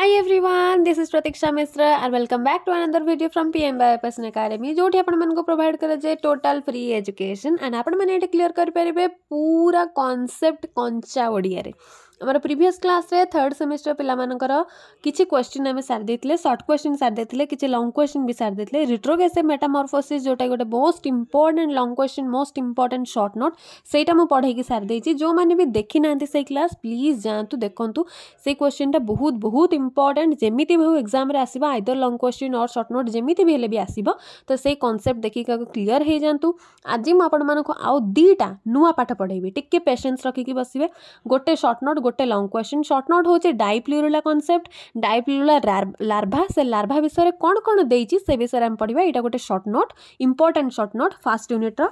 Hi everyone this is Pratiksha Mishra are welcome back to another video from PM by person academy जो आपण को provide कराए total free education and आपने clear करेंगे पूरा कनसेप्ट कंचा ओडिया आम प्रिभस क्लास थर्ड सेमिस्टर पेलर किसी क्वेश्चन आम सारे सर्ट क्वेश्चन सारी देते कि लंग क्वेश्चन भी सारी देते रिट्रोगेसे मेटामरफोसी जोटा गोटे most important long question most important short note से पढ़ेगी सारी जो मैंने भी देखी ना से क्लास प्लीज जातु देखु से क्वेश्चन टा बहुत बहुत इंपोर्टाट जमी भी एक्जाम आसवा आईदर लंग क्वेश्चन और सर्ट नोट जमी भी हेल्ले भी आसव तो से कनसेप्ट देखिए क्लीयर हो जातु आज मुझे आपटा नुआ पाठ पढ़े टी पेसेंस रखिक बस गोटे सर्ट नोट ଗୋଟେ ଲଙ୍ଗ କ୍ୱେଶ୍ଚିନ୍ ସର୍ଟ ନୋଟ୍ ହେଉଛି ଡାଇପ୍ଲିରୁଲା କନସେପ୍ଟ ଡାଇପ୍ଲିରୁଲା ଲାର୍ଭା ସେ ଲାର୍ଭା ବିଷୟରେ କ'ଣ କ'ଣ ଦେଇଛି ସେ ବିଷୟରେ ଆମେ ପଢ଼ିବା ଏଇଟା ଗୋଟେ short note important short note first ୟୁନିଟ୍ର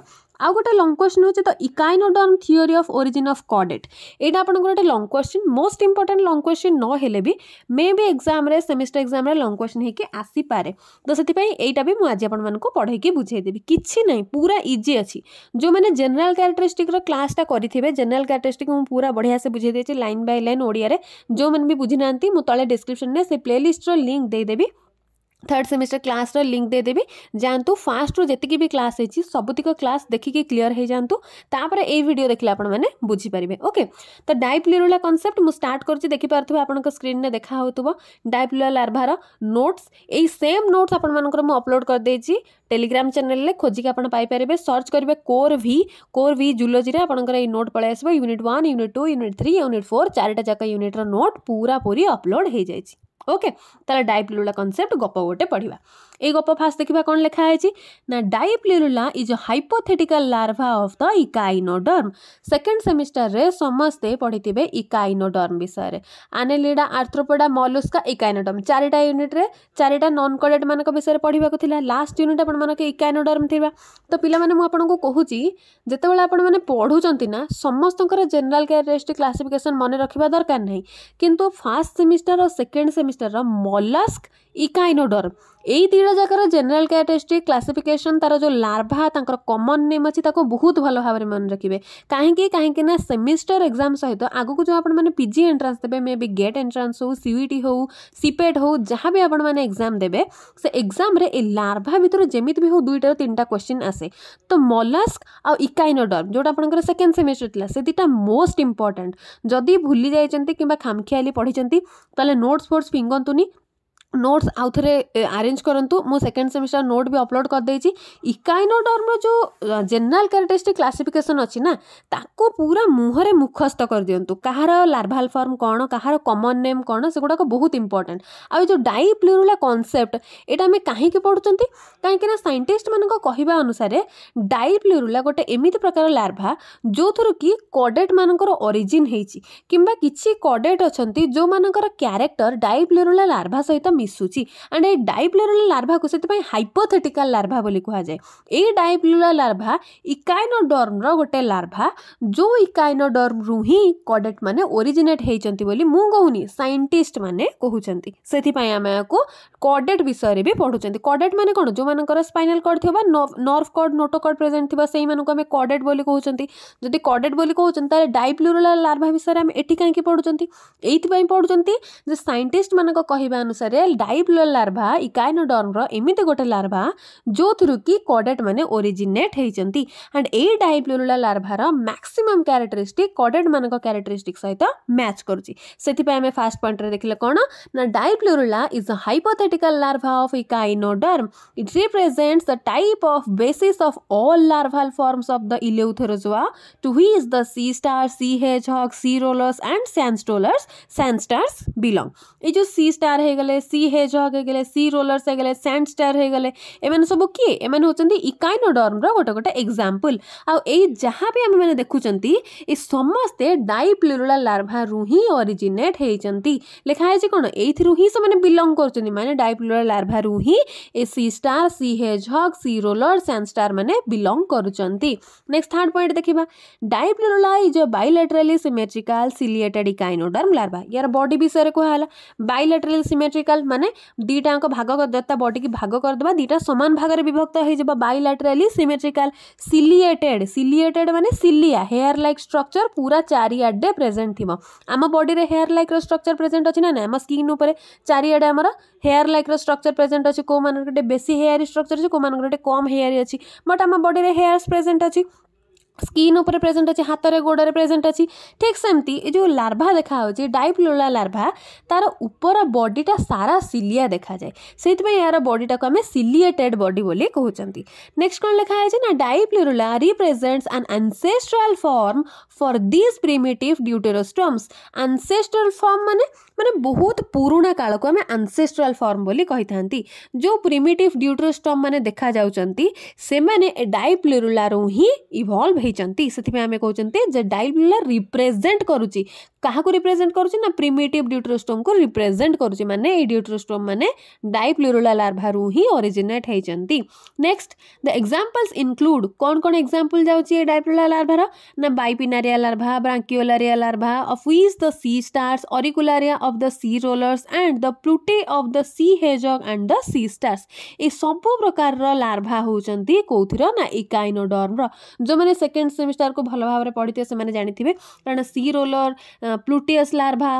ଆଉ ଗୋଟେ ଲଙ୍ଗ କ୍ୱେଶ୍ଚନ୍ ହେଉଛି ତ echinoderm theory of origin of କଡେଟ୍ ଏଇଟା ଆପଣଙ୍କର ଗୋଟେ long question most important long question ନ ହେଲେ ବି ମେ ବି ଏକ୍ଜାମ୍ରେ ସେମିଷ୍ଟର ଏକ୍ଜାମ୍ରେ ଲଙ୍ଗ କ୍ୱେଶ୍ଚନ୍ ହେଇକି ଆସିପାରେ ତ ସେଥିପାଇଁ ଏଇଟା ବି ମୁଁ ଆଜି ଆପଣମାନଙ୍କୁ ପଢ଼େଇକି ବୁଝେଇ କିଛି ନାହିଁ ପୁରା ଇଜି ଅଛି ଯେଉଁମାନେ ଜେନେରାଲ କ୍ୟାରେକ୍ଟରିଷ୍ଟିକ୍ର କ୍ଲାସ୍ଟା କରିଥିବେ ଜେନେରାଲ୍ କ୍ୟାରେକ୍ଟରିଷ୍ଟିକ୍ ମୁଁ ପୁରା ବଢ଼ିଆସେ ବୁଝେଇ ଦେଇଛି ଲାଇନ୍ ବାଇ ଲାଇନ୍ ଓଡ଼ିଆରେ ଯେଉଁମାନେ ବି ବୁଝିନାହାନ୍ତି ମୁଁ ତଳେ ଡିସ୍କ୍ରିପ୍ସନ୍ରେ ସେ ପ୍ଲେଲିଷ୍ଟର ଲିଙ୍କ୍ ଦେଇଦେବି थर्ड सेमिस्टर रो लिंक देदेवि जातु फास्ट्रु जी भी क्लास होती सबुतिक क्लास देखिकी क्लीयर हो जातु तापर ये भिड देखिए आपने बुझीपारे ओके तो डाइप्लिरोला कनसेप्ट मुझ स्टार्ट कर देखिपे आपंक स्क्रीन में देखा हो डाइप्लिरोला लार्भार नोट्स यही सेम नोट्स आपर अपलोड करदे टेलीग्राम चैनल में खोजिक आपारे सर्च करेंगे कोर भि कोर भि जुलोजी आपंकर ये नोट पलि आस unit one unit two unit three unit four चार्टा जाक यूनिट्र नोट पूरा पूरी अपलोड हो जाए ओके तर डाइप्लुडा कन्सेप्ट गप गोटे पढा ଏଇ ଗପ ଫାଷ୍ଟ ଦେଖିବା କ'ଣ ଲେଖା ହେଇଛି ନା dipleurula is hypothetical larva of the echinoderm second ସେମିଷ୍ଟାରରେ ସମସ୍ତେ ପଢ଼ିଥିବେ ଇକାଇନୋଡର୍ମ ବିଷୟରେ ଆନେଲିଡ଼ା ଆର୍ଥ୍ରୋପୋଡ଼ା ମଲୁସ୍କା ଇକାଇନୋଡର୍ମ ଚାରିଟା ୟୁନିଟ୍ରେ ଚାରିଟା ନନ୍ କଡେଟ୍ମାନଙ୍କ ବିଷୟରେ ପଢ଼ିବାକୁ ଥିଲା ଲାଷ୍ଟ ୟୁନିଟ୍ ଆପଣମାନଙ୍କ ଇକାଇନୋଡର୍ମ ଥିବା ତ ପିଲାମାନେ ମୁଁ ଆପଣଙ୍କୁ କହୁଛି ଯେତେବେଳେ ଆପଣମାନେ ପଢ଼ୁଛନ୍ତି ନା ସମସ୍ତଙ୍କର ଜେନେରାଲ କ୍ୟାରେଷ୍ଟିକ କ୍ଲାସିଫିକେସନ୍ ମନେ ରଖିବା ଦରକାର ନାହିଁ କିନ୍ତୁ ফার্স্ট সেমিস্টার ও সেকেন্ড সেমিস্টার মলাস্ক ইকাইনোডর্ম ଏଇ ଦୁଇଟା ଯାକର ଜେନେରାଲ କ୍ୟାରେକ୍ଟରିଷ୍ଟିକ୍ କ୍ଲାସିଫିକେସନ୍ ତା'ର ଯେଉଁ ଲାର୍ଭା ତାଙ୍କର କମନ୍ ନେମ୍ ଅଛି ତାକୁ ବହୁତ ଭଲ ଭାବରେ ମନେ ରଖିବେ କାହିଁକି କାହିଁକି ନା ସେମିଷ୍ଟର ଏକ୍ଜାମ୍ ସହିତ ଆଗକୁ ଯେଉଁ ଆପଣମାନେ ପିଜି ଏଣ୍ଟ୍ରାନ୍ସ ଦେବେ ମେ ବି ଗେଟ୍ ଏଣ୍ଟ୍ରାନ୍ସ ହେଉ ସିଇଟି ହେଉ ସିପେଟ୍ ହେଉ ଯାହା ବି ଆପଣମାନେ ଏକ୍ଜାମ୍ ଦେବେ ସେ ଏକ୍ଜାମ୍ରେ ଏ ଲାର୍ଭା ଭିତରୁ ଯେମିତି ବି ହେଉ ଦୁଇଟାରୁ ତିନିଟା କ୍ୱେଶ୍ଚିନ୍ ଆସେ ତ ମଲାସ୍କ ଆଉ ଇକାଇନୋଡର୍ମ ଯେଉଁଟା ଆପଣଙ୍କର ସେକେଣ୍ଡ ସେମିଷ୍ଟର ଥିଲା ସେ ଦୁଇଟା ମୋଷ୍ଟ ଇମ୍ପର୍ଟାଣ୍ଟ ଯଦି ଭୁଲି ଯାଇଛନ୍ତି କିମ୍ବା ଖାମଖିଆଲି ପଢ଼ିଛନ୍ତି ତାହେଲେ ନୋଟ୍ସ ଫୋଟ୍ସ ଫିଙ୍ଗନ୍ତୁନି নোটস আউথরে আরেঞ্জ করতু মু সেকেন্ড সেমিস্টার নোট বি অপলোড করেদেছি ইকাইনো ডর্মর যে জেনারেল ক্যারেক্টারিস্টিক ক্লাসিফিকেসন অছি না তাকে পুরা মুহরে মুখস্থ করে দিও কাহার লার্ভাল ফর্ম কোণ কাহার কমন নেম কোণ সেগুড়াক বহুত ইম্পর্টাট আউ যে ডাই প্লুরুলা কনসেপ্ট এটা আমি কাহিকি পড়ুছেন কাহিঁকিনা সাইন্টিস্ট মানক কহা অনুসারে ডাই প্লুরুলা গোটে এমিতি প্রকার লার্ভা যেথর কি কডেট মানকর অরিজিন হয়েছি কিংবা কিছু কডেট অনেক যে ক্যারেক্টর ডাই প্লুরুলা লার্ভা সহিত ମିଶୁଛି ଆଣ୍ଡ ଏ ଡାଇପ୍ଲେରୁଲା ଲାର୍ଭାକୁ ସେଥିପାଇଁ ହାଇପୋଥେଟିକାଲ ଲାର୍ଭା ବୋଲି କୁହାଯାଏ ଏଇ ଡାଇପ୍ଲେରୁଲା ଲାର୍ଭା ଇକାଇନୋଡର୍ମର ଗୋଟେ ଲାର୍ଭା ଯେଉଁ ଇକାଇନୋଡର୍ମରୁ ହିଁ କଡେଟ୍ ମାନେ ଓରିଜିନେଟ୍ ହେଇଛନ୍ତି ବୋଲି ମୁଁ କହୁନି ସାଇଣ୍ଟିଷ୍ଟ ମାନେ କହୁଛନ୍ତି ସେଥିପାଇଁ ଆମେ ଆକୁ କଡେଟ୍ ବିଷୟରେ ବି ପଢ଼ୁଛନ୍ତି କଡେଟ୍ ମାନେ କ'ଣ ଯେଉଁମାନଙ୍କର ସ୍ପାଇନାଲ୍ କର୍ଡ଼ ଥିବ nerve cord notochord present ଥିବ ସେଇମାନଙ୍କୁ ଆମେ କଡେଟ୍ ବୋଲି କହୁଛନ୍ତି ଯଦି କଡେଟ୍ ବୋଲି କହୁଛନ୍ତି ତାହେଲେ ଡାଇପ୍ଲୁରୁଲା ଲାର୍ଭା ବିଷୟରେ ଆମେ ଏଠି କାହିଁକି ପଢ଼ୁଛନ୍ତି ଏଇଥିପାଇଁ ପଢ଼ୁଛନ୍ତି ଯେ ସାଇଣ୍ଟିଷ୍ଟମାନଙ୍କ କହିବା ଅନୁସାରେ फिमेल डाइब्लो लार्भा इकायनोडर्म्र एम गोटे लार्भा जो थ्रु कि कडेट मैंने ओरीजेट होती एंड ये डायब्लोला लार्भार मैक्सीम क्यारेक्टरीस्टिक कडेट मान क्यारेक्टरीस्टिक सहित मैच कर फास्ट पॉइंट देखने कौन ना dipleurula is a hypothetical larva of echinoderm it represents the type of basis of all larval forms of the Eleutherozoa to he is the sea star sea hedgehog sea rollers and sand dollars sand stars belong ये जो sea star हो गले sea hedge हेगले sea rollers हेगले sand star होगले एम सब किए एम होंगे इकाइनोडर्म रोटे गोटे एक्जामपल आई जहाँ भी आम देखुं ये समस्ते डाइप्लोरला लार्भारु हिं अरिजेट होती लिखाई कौन ये बिलंग कर मैंने डाइप्लोरा लार्भारु हिं सी star sea hedgehog sea roller sand star मैंने बिलंग नेक्स्ट थार्ड पॉइंट देखा dipleurula is a bilaterally symmetrical ciliated echinoderm larva यार बडी विषय में कहला बैलेटराली सीमेट्रिकाल ମାନେ ଦୁଇଟାଙ୍କ ଭାଗ କରିଦେବା ବଡ଼ିକି ଭାଗ କରିଦେବା ଦୁଇଟା ସମାନ ଭାଗରେ ବିଭକ୍ତ ହେଇଯିବ ବାଇଲାଟେରାଲି ସିମେଟ୍ରିକାଲ୍ ସିଲିଏଟେଡ଼୍ ସିଲିଏଟେଡ଼୍ ମାନେ ସିଲିଆ ହେୟାର୍ ଲାଇକ୍ ଷ୍ଟ୍ରକ୍ଚର୍ ପୁରା ଚାରିଆଡ଼େ ପ୍ରେଜେଣ୍ଟ ଥିବ ଆମ ବଡ଼ିରେ ହେୟାର୍ ଲାଇକ୍ର ଷ୍ଟ୍ରକ୍ଚର୍ ପ୍ରେଜେଣ୍ଟ ଅଛି ନା ନା ଆମ ସ୍କିନ୍ ଉପରେ ଚାରିଆଡ଼େ ଆମର ହେୟାର୍ ଲାଇକ୍ର ଷ୍ଟ୍ରକ୍ଚର୍ ପ୍ରେଜେଣ୍ଟ ଅଛି କେଉଁମାନଙ୍କର ଟିକେ ବେଶୀ ହେୟାରି ଷ୍ଟ୍ରକ୍ଚର୍ ଅଛି କେଉଁମାନଙ୍କର ଟିକେ କମ୍ ହେୟାରି ଅଛି ବଟ୍ ଆମ ବଡ଼ିରେ ହେୟାର୍ସ ପ୍ରେଜେଣ୍ଟ ଅଛି ସ୍କିନ୍ ଉପରେ ପ୍ରେଜେଣ୍ଟ ଅଛି ହାତରେ ଗୋଡ଼ରେ ପ୍ରେଜେଣ୍ଟ ଅଛି ଠିକ୍ ସେମିତି ଏ ଯେଉଁ ଲାର୍ଭା ଦେଖାହେଉଛି ଡାଇପ୍ଲୋଲା ଲାର୍ଭା ତା'ର ଉପର ବଡ଼ିଟା ସାରା ସିଲିଆ ଦେଖାଯାଏ ସେଇଥିପାଇଁ ଏହାର ବଡ଼ିଟାକୁ ଆମେ ସିଲିଏଟେଡ୍ ବଡ଼ି ବୋଲି କହୁଛନ୍ତି ନେକ୍ସଟ କ'ଣ ଲେଖା ହେଇଛି ନା dipleurula represents an ancestral form for these primitive deuterostomes ancestral form मान मैंने बहुत पुराणा काल को आम आनसेस्ट्राल फर्म बोली था जो प्रिमेटिव ड्यूटेरोस्ट्रम मैंने देखा जाने डाइप्लोरुला ही इभल्व होती से आम कहते डाइप्लोरुला रिप्रेजेट करुच्ची क्या रिप्रेजेंट कर प्रिमेट ड्यूट्रोस्टोम को रिप्रेजेंट कर मानने ड्यूट्रोस्टोम मैंने डायप्लोरोला लार्भार ही ओरिजिनेट होती नेक्स्ट द एक्जामपल्स इनक्लूड कौन कौन एक्जामपल जाए डायप्लोला लार्भार ना bipinnaria larva brachiolaria larva of which the sea stars auricularia of the sea rollers and the pluteus of the sea hedgehog and the sea stars ये सब प्रकार larva हूँ कौथर ना इकाइनोडर्म रो मैंने सेकेंड सेमिस्टार को भल भाव में पढ़ी थे जानते हैं कारण sea roller pluteus larva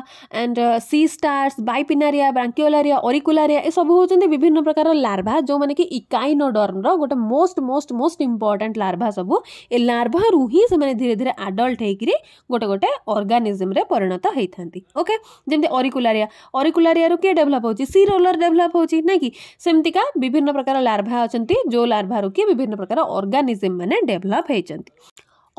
and sea stars bipinnaria brachiolaria auricularia ଏସବୁ ହେଉଛନ୍ତି ବିଭିନ୍ନ ପ୍ରକାର ଲାର୍ଭା ଯେଉଁମାନେ କି ଇକାଇନୋଡର୍ମର ଗୋଟେ most most most important larva ସବୁ ଏ ଲାର୍ଭାରୁ ହିଁ ସେମାନେ ଧୀରେ ଧୀରେ ଆଡଲ୍ଟ ହେଇକିରି ଗୋଟେ ଗୋଟେ ଅର୍ଗାନିଜିମ୍ରେ ପରିଣତ ହେଇଥାନ୍ତି ଓକେ ଯେମିତି ଅରିକୁଲାରିଆ ଅରିକୁଲାରିଆରୁ କିଏ ଡେଭଲପ୍ ହେଉଛି ସି ରୋଲର୍ ଡେଭଲପ୍ ହେଉଛି ନାଇଁ କି ସେମିତିକା ବିଭିନ୍ନ ପ୍ରକାର ଲାର୍ଭା ଅଛନ୍ତି ଯେଉଁ ଲାର୍ଭାରୁ କି ବିଭିନ୍ନ ପ୍ରକାର ଅର୍ଗାନିଜିମ୍ ମାନେ ଡେଭଲପ୍ ହେଇଛନ୍ତି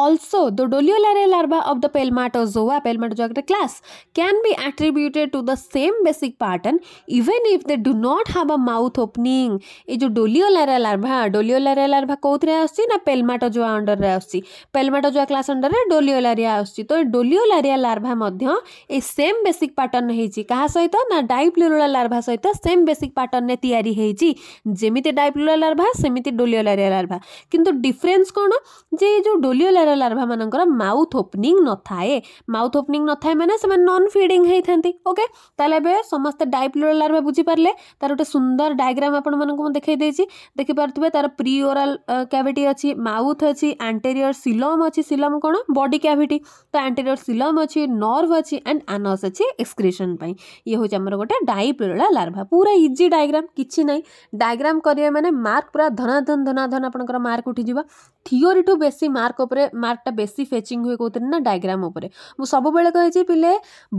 Also, the Doliolaria larva of the palmatozoa palmatozoa class, can be attributed to the same basic pattern even if they do not have a mouth opening. e jo Doliolaria larva, Doliolaria larva kothre আসছে na palmatozoa under re আসছে palmatozoa class under re Doliolaria আসছে to Doliolaria larva মধ্য এই same basic pattern হয়েছি কাহা সহিত না dipleurula larva সহিত সেম বেসিক প্যাটর্নে তৈরি হয়েছি যেমিতি ডাইপ্লুরোলা লার্ভা সেমিতি Doliolaria larva কিন্তু ডিফারেন্স কোন যে এই যে Doliolaria ଲାର୍ଭା ଲାର୍ଭାମାନଙ୍କର ମାଉଥ୍ ଓପନିଂ ନଥାଏ ମାଉଥ୍ ଓପନିଂ ନଥାଏ ମାନେ ସେମାନେ ନନ୍ ଫିଡ଼ିଂ ହେଇଥାନ୍ତି ଓକେ ତାହେଲେ ଏବେ ସମସ୍ତେ ଡାଇପ୍ଲୋର ଲାର୍ଭା ବୁଝିପାରିଲେ ତାର ଗୋଟେ ସୁନ୍ଦର ଡାଇଗ୍ରାମ୍ ଆପଣମାନଙ୍କୁ ମୁଁ ଦେଖାଇ ଦେଇଛି ଦେଖିପାରୁଥିବେ ତାର ପ୍ରି ଓରାଲ କ୍ୟାଭିଟି ଅଛି ମାଉଥ୍ ଅଛି ଆଣ୍ଟେରିୟର ସିଲମ୍ ଅଛି ସିଲମ୍ କ'ଣ ବଡି କ୍ୟାଭିଟି ତ ଆଣ୍ଟେରିୟର ସିଲମ୍ ଅଛି ନର୍ଭ ଅଛି ଆଣ୍ଡ ଆନସ୍ ଅଛି ଏକ୍ସକ୍ରିସନ୍ ପାଇଁ ଇଏ ହେଉଛି ଆମର ଗୋଟେ ଡାଇପ୍ଲୋରା ଲାର୍ଭା ପୁରା ଇଜି ଡାଇଗ୍ରାମ୍ କିଛି ନାହିଁ ଡାଇଗ୍ରାମ୍ କରିବେ ମାନେ ମାର୍କ ପୁରା ଧନାଧନ ଧନାଧନ ଆପଣଙ୍କର ମାର୍କ ଉଠିଯିବ থিওরিঠୁ ବେଶୀ ମାର୍କ ଉପରେ ମାର୍କଟା ବେଶୀ ଫେଚିଂ ହୁଏ କେଉଁଥିରେ ନା ଡାଇଗ୍ରାମ୍ ଉପରେ ମୁଁ ସବୁବେଳେ କହିଛି ପିଲେ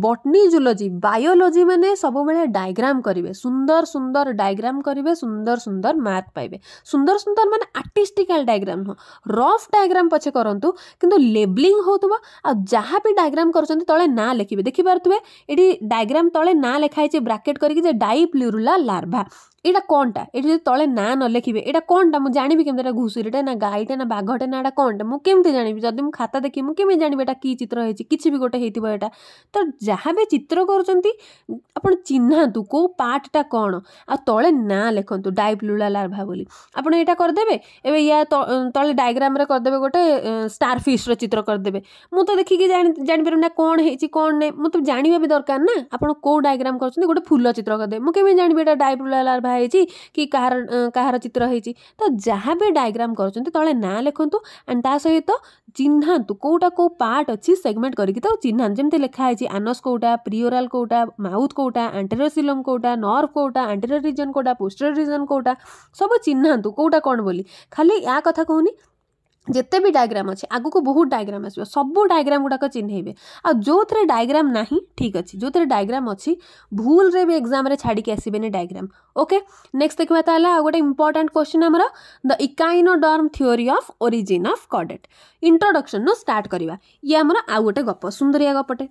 ବଟନି ଜୁଲୋଜି ବାୟୋଲୋଜି ମାନେ ସବୁବେଳେ ଡାଇଗ୍ରାମ୍ କରିବେ ସୁନ୍ଦର ସୁନ୍ଦର ଡାଇଗ୍ରାମ୍ କରିବେ ସୁନ୍ଦର ସୁନ୍ଦର ମାର୍କ ପାଇବେ ସୁନ୍ଦର ସୁନ୍ଦର ମାନେ ଆର୍ଟିଷ୍ଟିକାଲ ଡାଇଗ୍ରାମ୍ ନୁହଁ ରଫ୍ ଡାଇଗ୍ରାମ୍ ପଛେ କରନ୍ତୁ କିନ୍ତୁ ଲେବଲିଂ ହେଉଥିବ ଆଉ ଯାହା ବି ଡାଇଗ୍ରାମ୍ କରୁଛନ୍ତି ତଳେ ନାଁ ଲେଖିବେ ଦେଖିପାରୁଥିବେ ଏଠି ଡାଇଗ୍ରାମ୍ ତଳେ ନାଁ ଲେଖା ହେଇଛି ବ୍ରାକେଟ୍ କରିକି ଯେ ଡାଇ ପ୍ଲୁରୁଲା ଲାର୍ଭା ଏଇଟା କ'ଣଟା ଏଠି ଯଦି ତଳେ ନାଁ ନ ଲେଖିବେ ଏଇଟା କ'ଣଟା ମୁଁ ଜାଣିବି କେମିତି ଏଇଟା ଘୁଷୁରୀଟା ନା ଗାଈଟା ନା ବାଘଟା ନା ଏଇଟା କ'ଣଟା ମୁଁ କେମିତି ଜାଣିବି ଯଦି ମୁଁ ଖାତା ଦେଖିବି ମୁଁ କେମିତି ଜାଣିବି ଏଇଟା କି ଚିତ୍ର ହେଇଛି କିଛି ବି ଗୋଟେ ହେଇଥିବ ଏଇଟା ତ ଯାହା ବି ଚିତ୍ର କରୁଛନ୍ତି ଆପଣ ଚିହ୍ନାନ୍ତୁ କେଉଁ ପାର୍ଟଟା କ'ଣ ଆଉ ତଳେ ନାଁ ଲେଖନ୍ତୁ ଡାଇପ୍ଲୁଲା ଲାର୍ଭା ବୋଲି ଆପଣ ଏଇଟା କରିଦେବେ ଏବେ ୟା ତଳେ ଡାଇଗ୍ରାମରେ କରିଦେବେ ଗୋଟେ ଷ୍ଟାର୍ ଫିସ୍ର ଚିତ୍ର କରିଦେବେ ମୁଁ ତ ଦେଖିକି ଜାଣି ଜାଣିପାରିବି ନା କ'ଣ ହେଇଛି କ'ଣ ନାହିଁ ମୁଁ ତ ଜାଣିବା ବି ଦରକାର ନା ଆପଣ କେଉଁ ଡାଇଗ୍ରାମ କରୁଛନ୍ତି ଗୋଟେ ଫୁଲ ଚିତ୍ର କରିଦେବେ ମୁଁ କେମିତି ଜାଣିବି ଏଇଟା ଡାଇପ୍ଲୁଲା ଲାର୍ଭା ହେଇଛି କି କାହାର କାହାର ଚିତ୍ର ହେଇଛି ତ ଯାହା ବି ଡାଇଗ୍ରାମ କରୁଛନ୍ତି ତଳେ ନାଁ ନାଁ ଲେଖନ୍ତୁ ଆଣ୍ଡ ତା ସହିତ ଚିହ୍ନାନ୍ତୁ କେଉଁଟା କେଉଁ ପାର୍ଟ ଅଛି ସେଗମେଣ୍ଟ କରିକି ତାକୁ ଚିହ୍ନାନ୍ତୁ ଯେମିତି ଲେଖା ହେଇଛି ଆନସ୍ କେଉଁଟା ପ୍ରିଓରାଲ୍ କେଉଁଟା ମାଉଥ୍ କେଉଁଟା ଆଣ୍ଟେରିୟର ସିଲମ୍ କେଉଁଟା ନର୍ଭ କେଉଁଟା ଆଣ୍ଟେରିୟର ରିଜନ୍ କେଉଁଟା ପୋଷ୍ଟର ରିଜନ୍ କେଉଁଟା ସବୁ ଚିହ୍ନାନ୍ତୁ କେଉଁଟା କ'ଣ ବୋଲି ଖାଲି ୟା କଥା କହୁନି ଯେତେ ବି ଡାଇଗ୍ରାମ୍ ଅଛି ଆଗକୁ ବହୁତ ଡାଇଗ୍ରାମ୍ ଆସିବ ସବୁ ଡାଇଗ୍ରାମ୍ ଗୁଡ଼ାକ ଚିହ୍ନେଇବେ ଆଉ ଯେଉଁଥିରେ ଡାଇଗ୍ରାମ୍ ନାହିଁ ଠିକ୍ ଅଛି ଯେଉଁଥିରେ ଡାଇଗ୍ରାମ୍ ଅଛି ଭୁଲରେ ବି ଏକ୍ଜାମ୍ରେ ଛାଡ଼ିକି ଆସିବେନି ଡାଇଗ୍ରାମ୍ ଓକେ ନେକ୍ସଟ ଦେଖିବା ତାହେଲେ ଆଉ ଗୋଟେ ଇମ୍ପୋର୍ଟାଣ୍ଟ କ୍ୱେଶ୍ଚିନ୍ ଆମର the echinoderm theory of origin of କଡେଟ୍ ଇଣ୍ଟ୍ରୋଡକ୍ସନ୍ରୁ ଷ୍ଟାର୍ଟ କରିବା ଇଏ ଆମର ଆଉ ଗୋଟେ ଗପ ସୁନ୍ଦରିଆ ଗପଟେ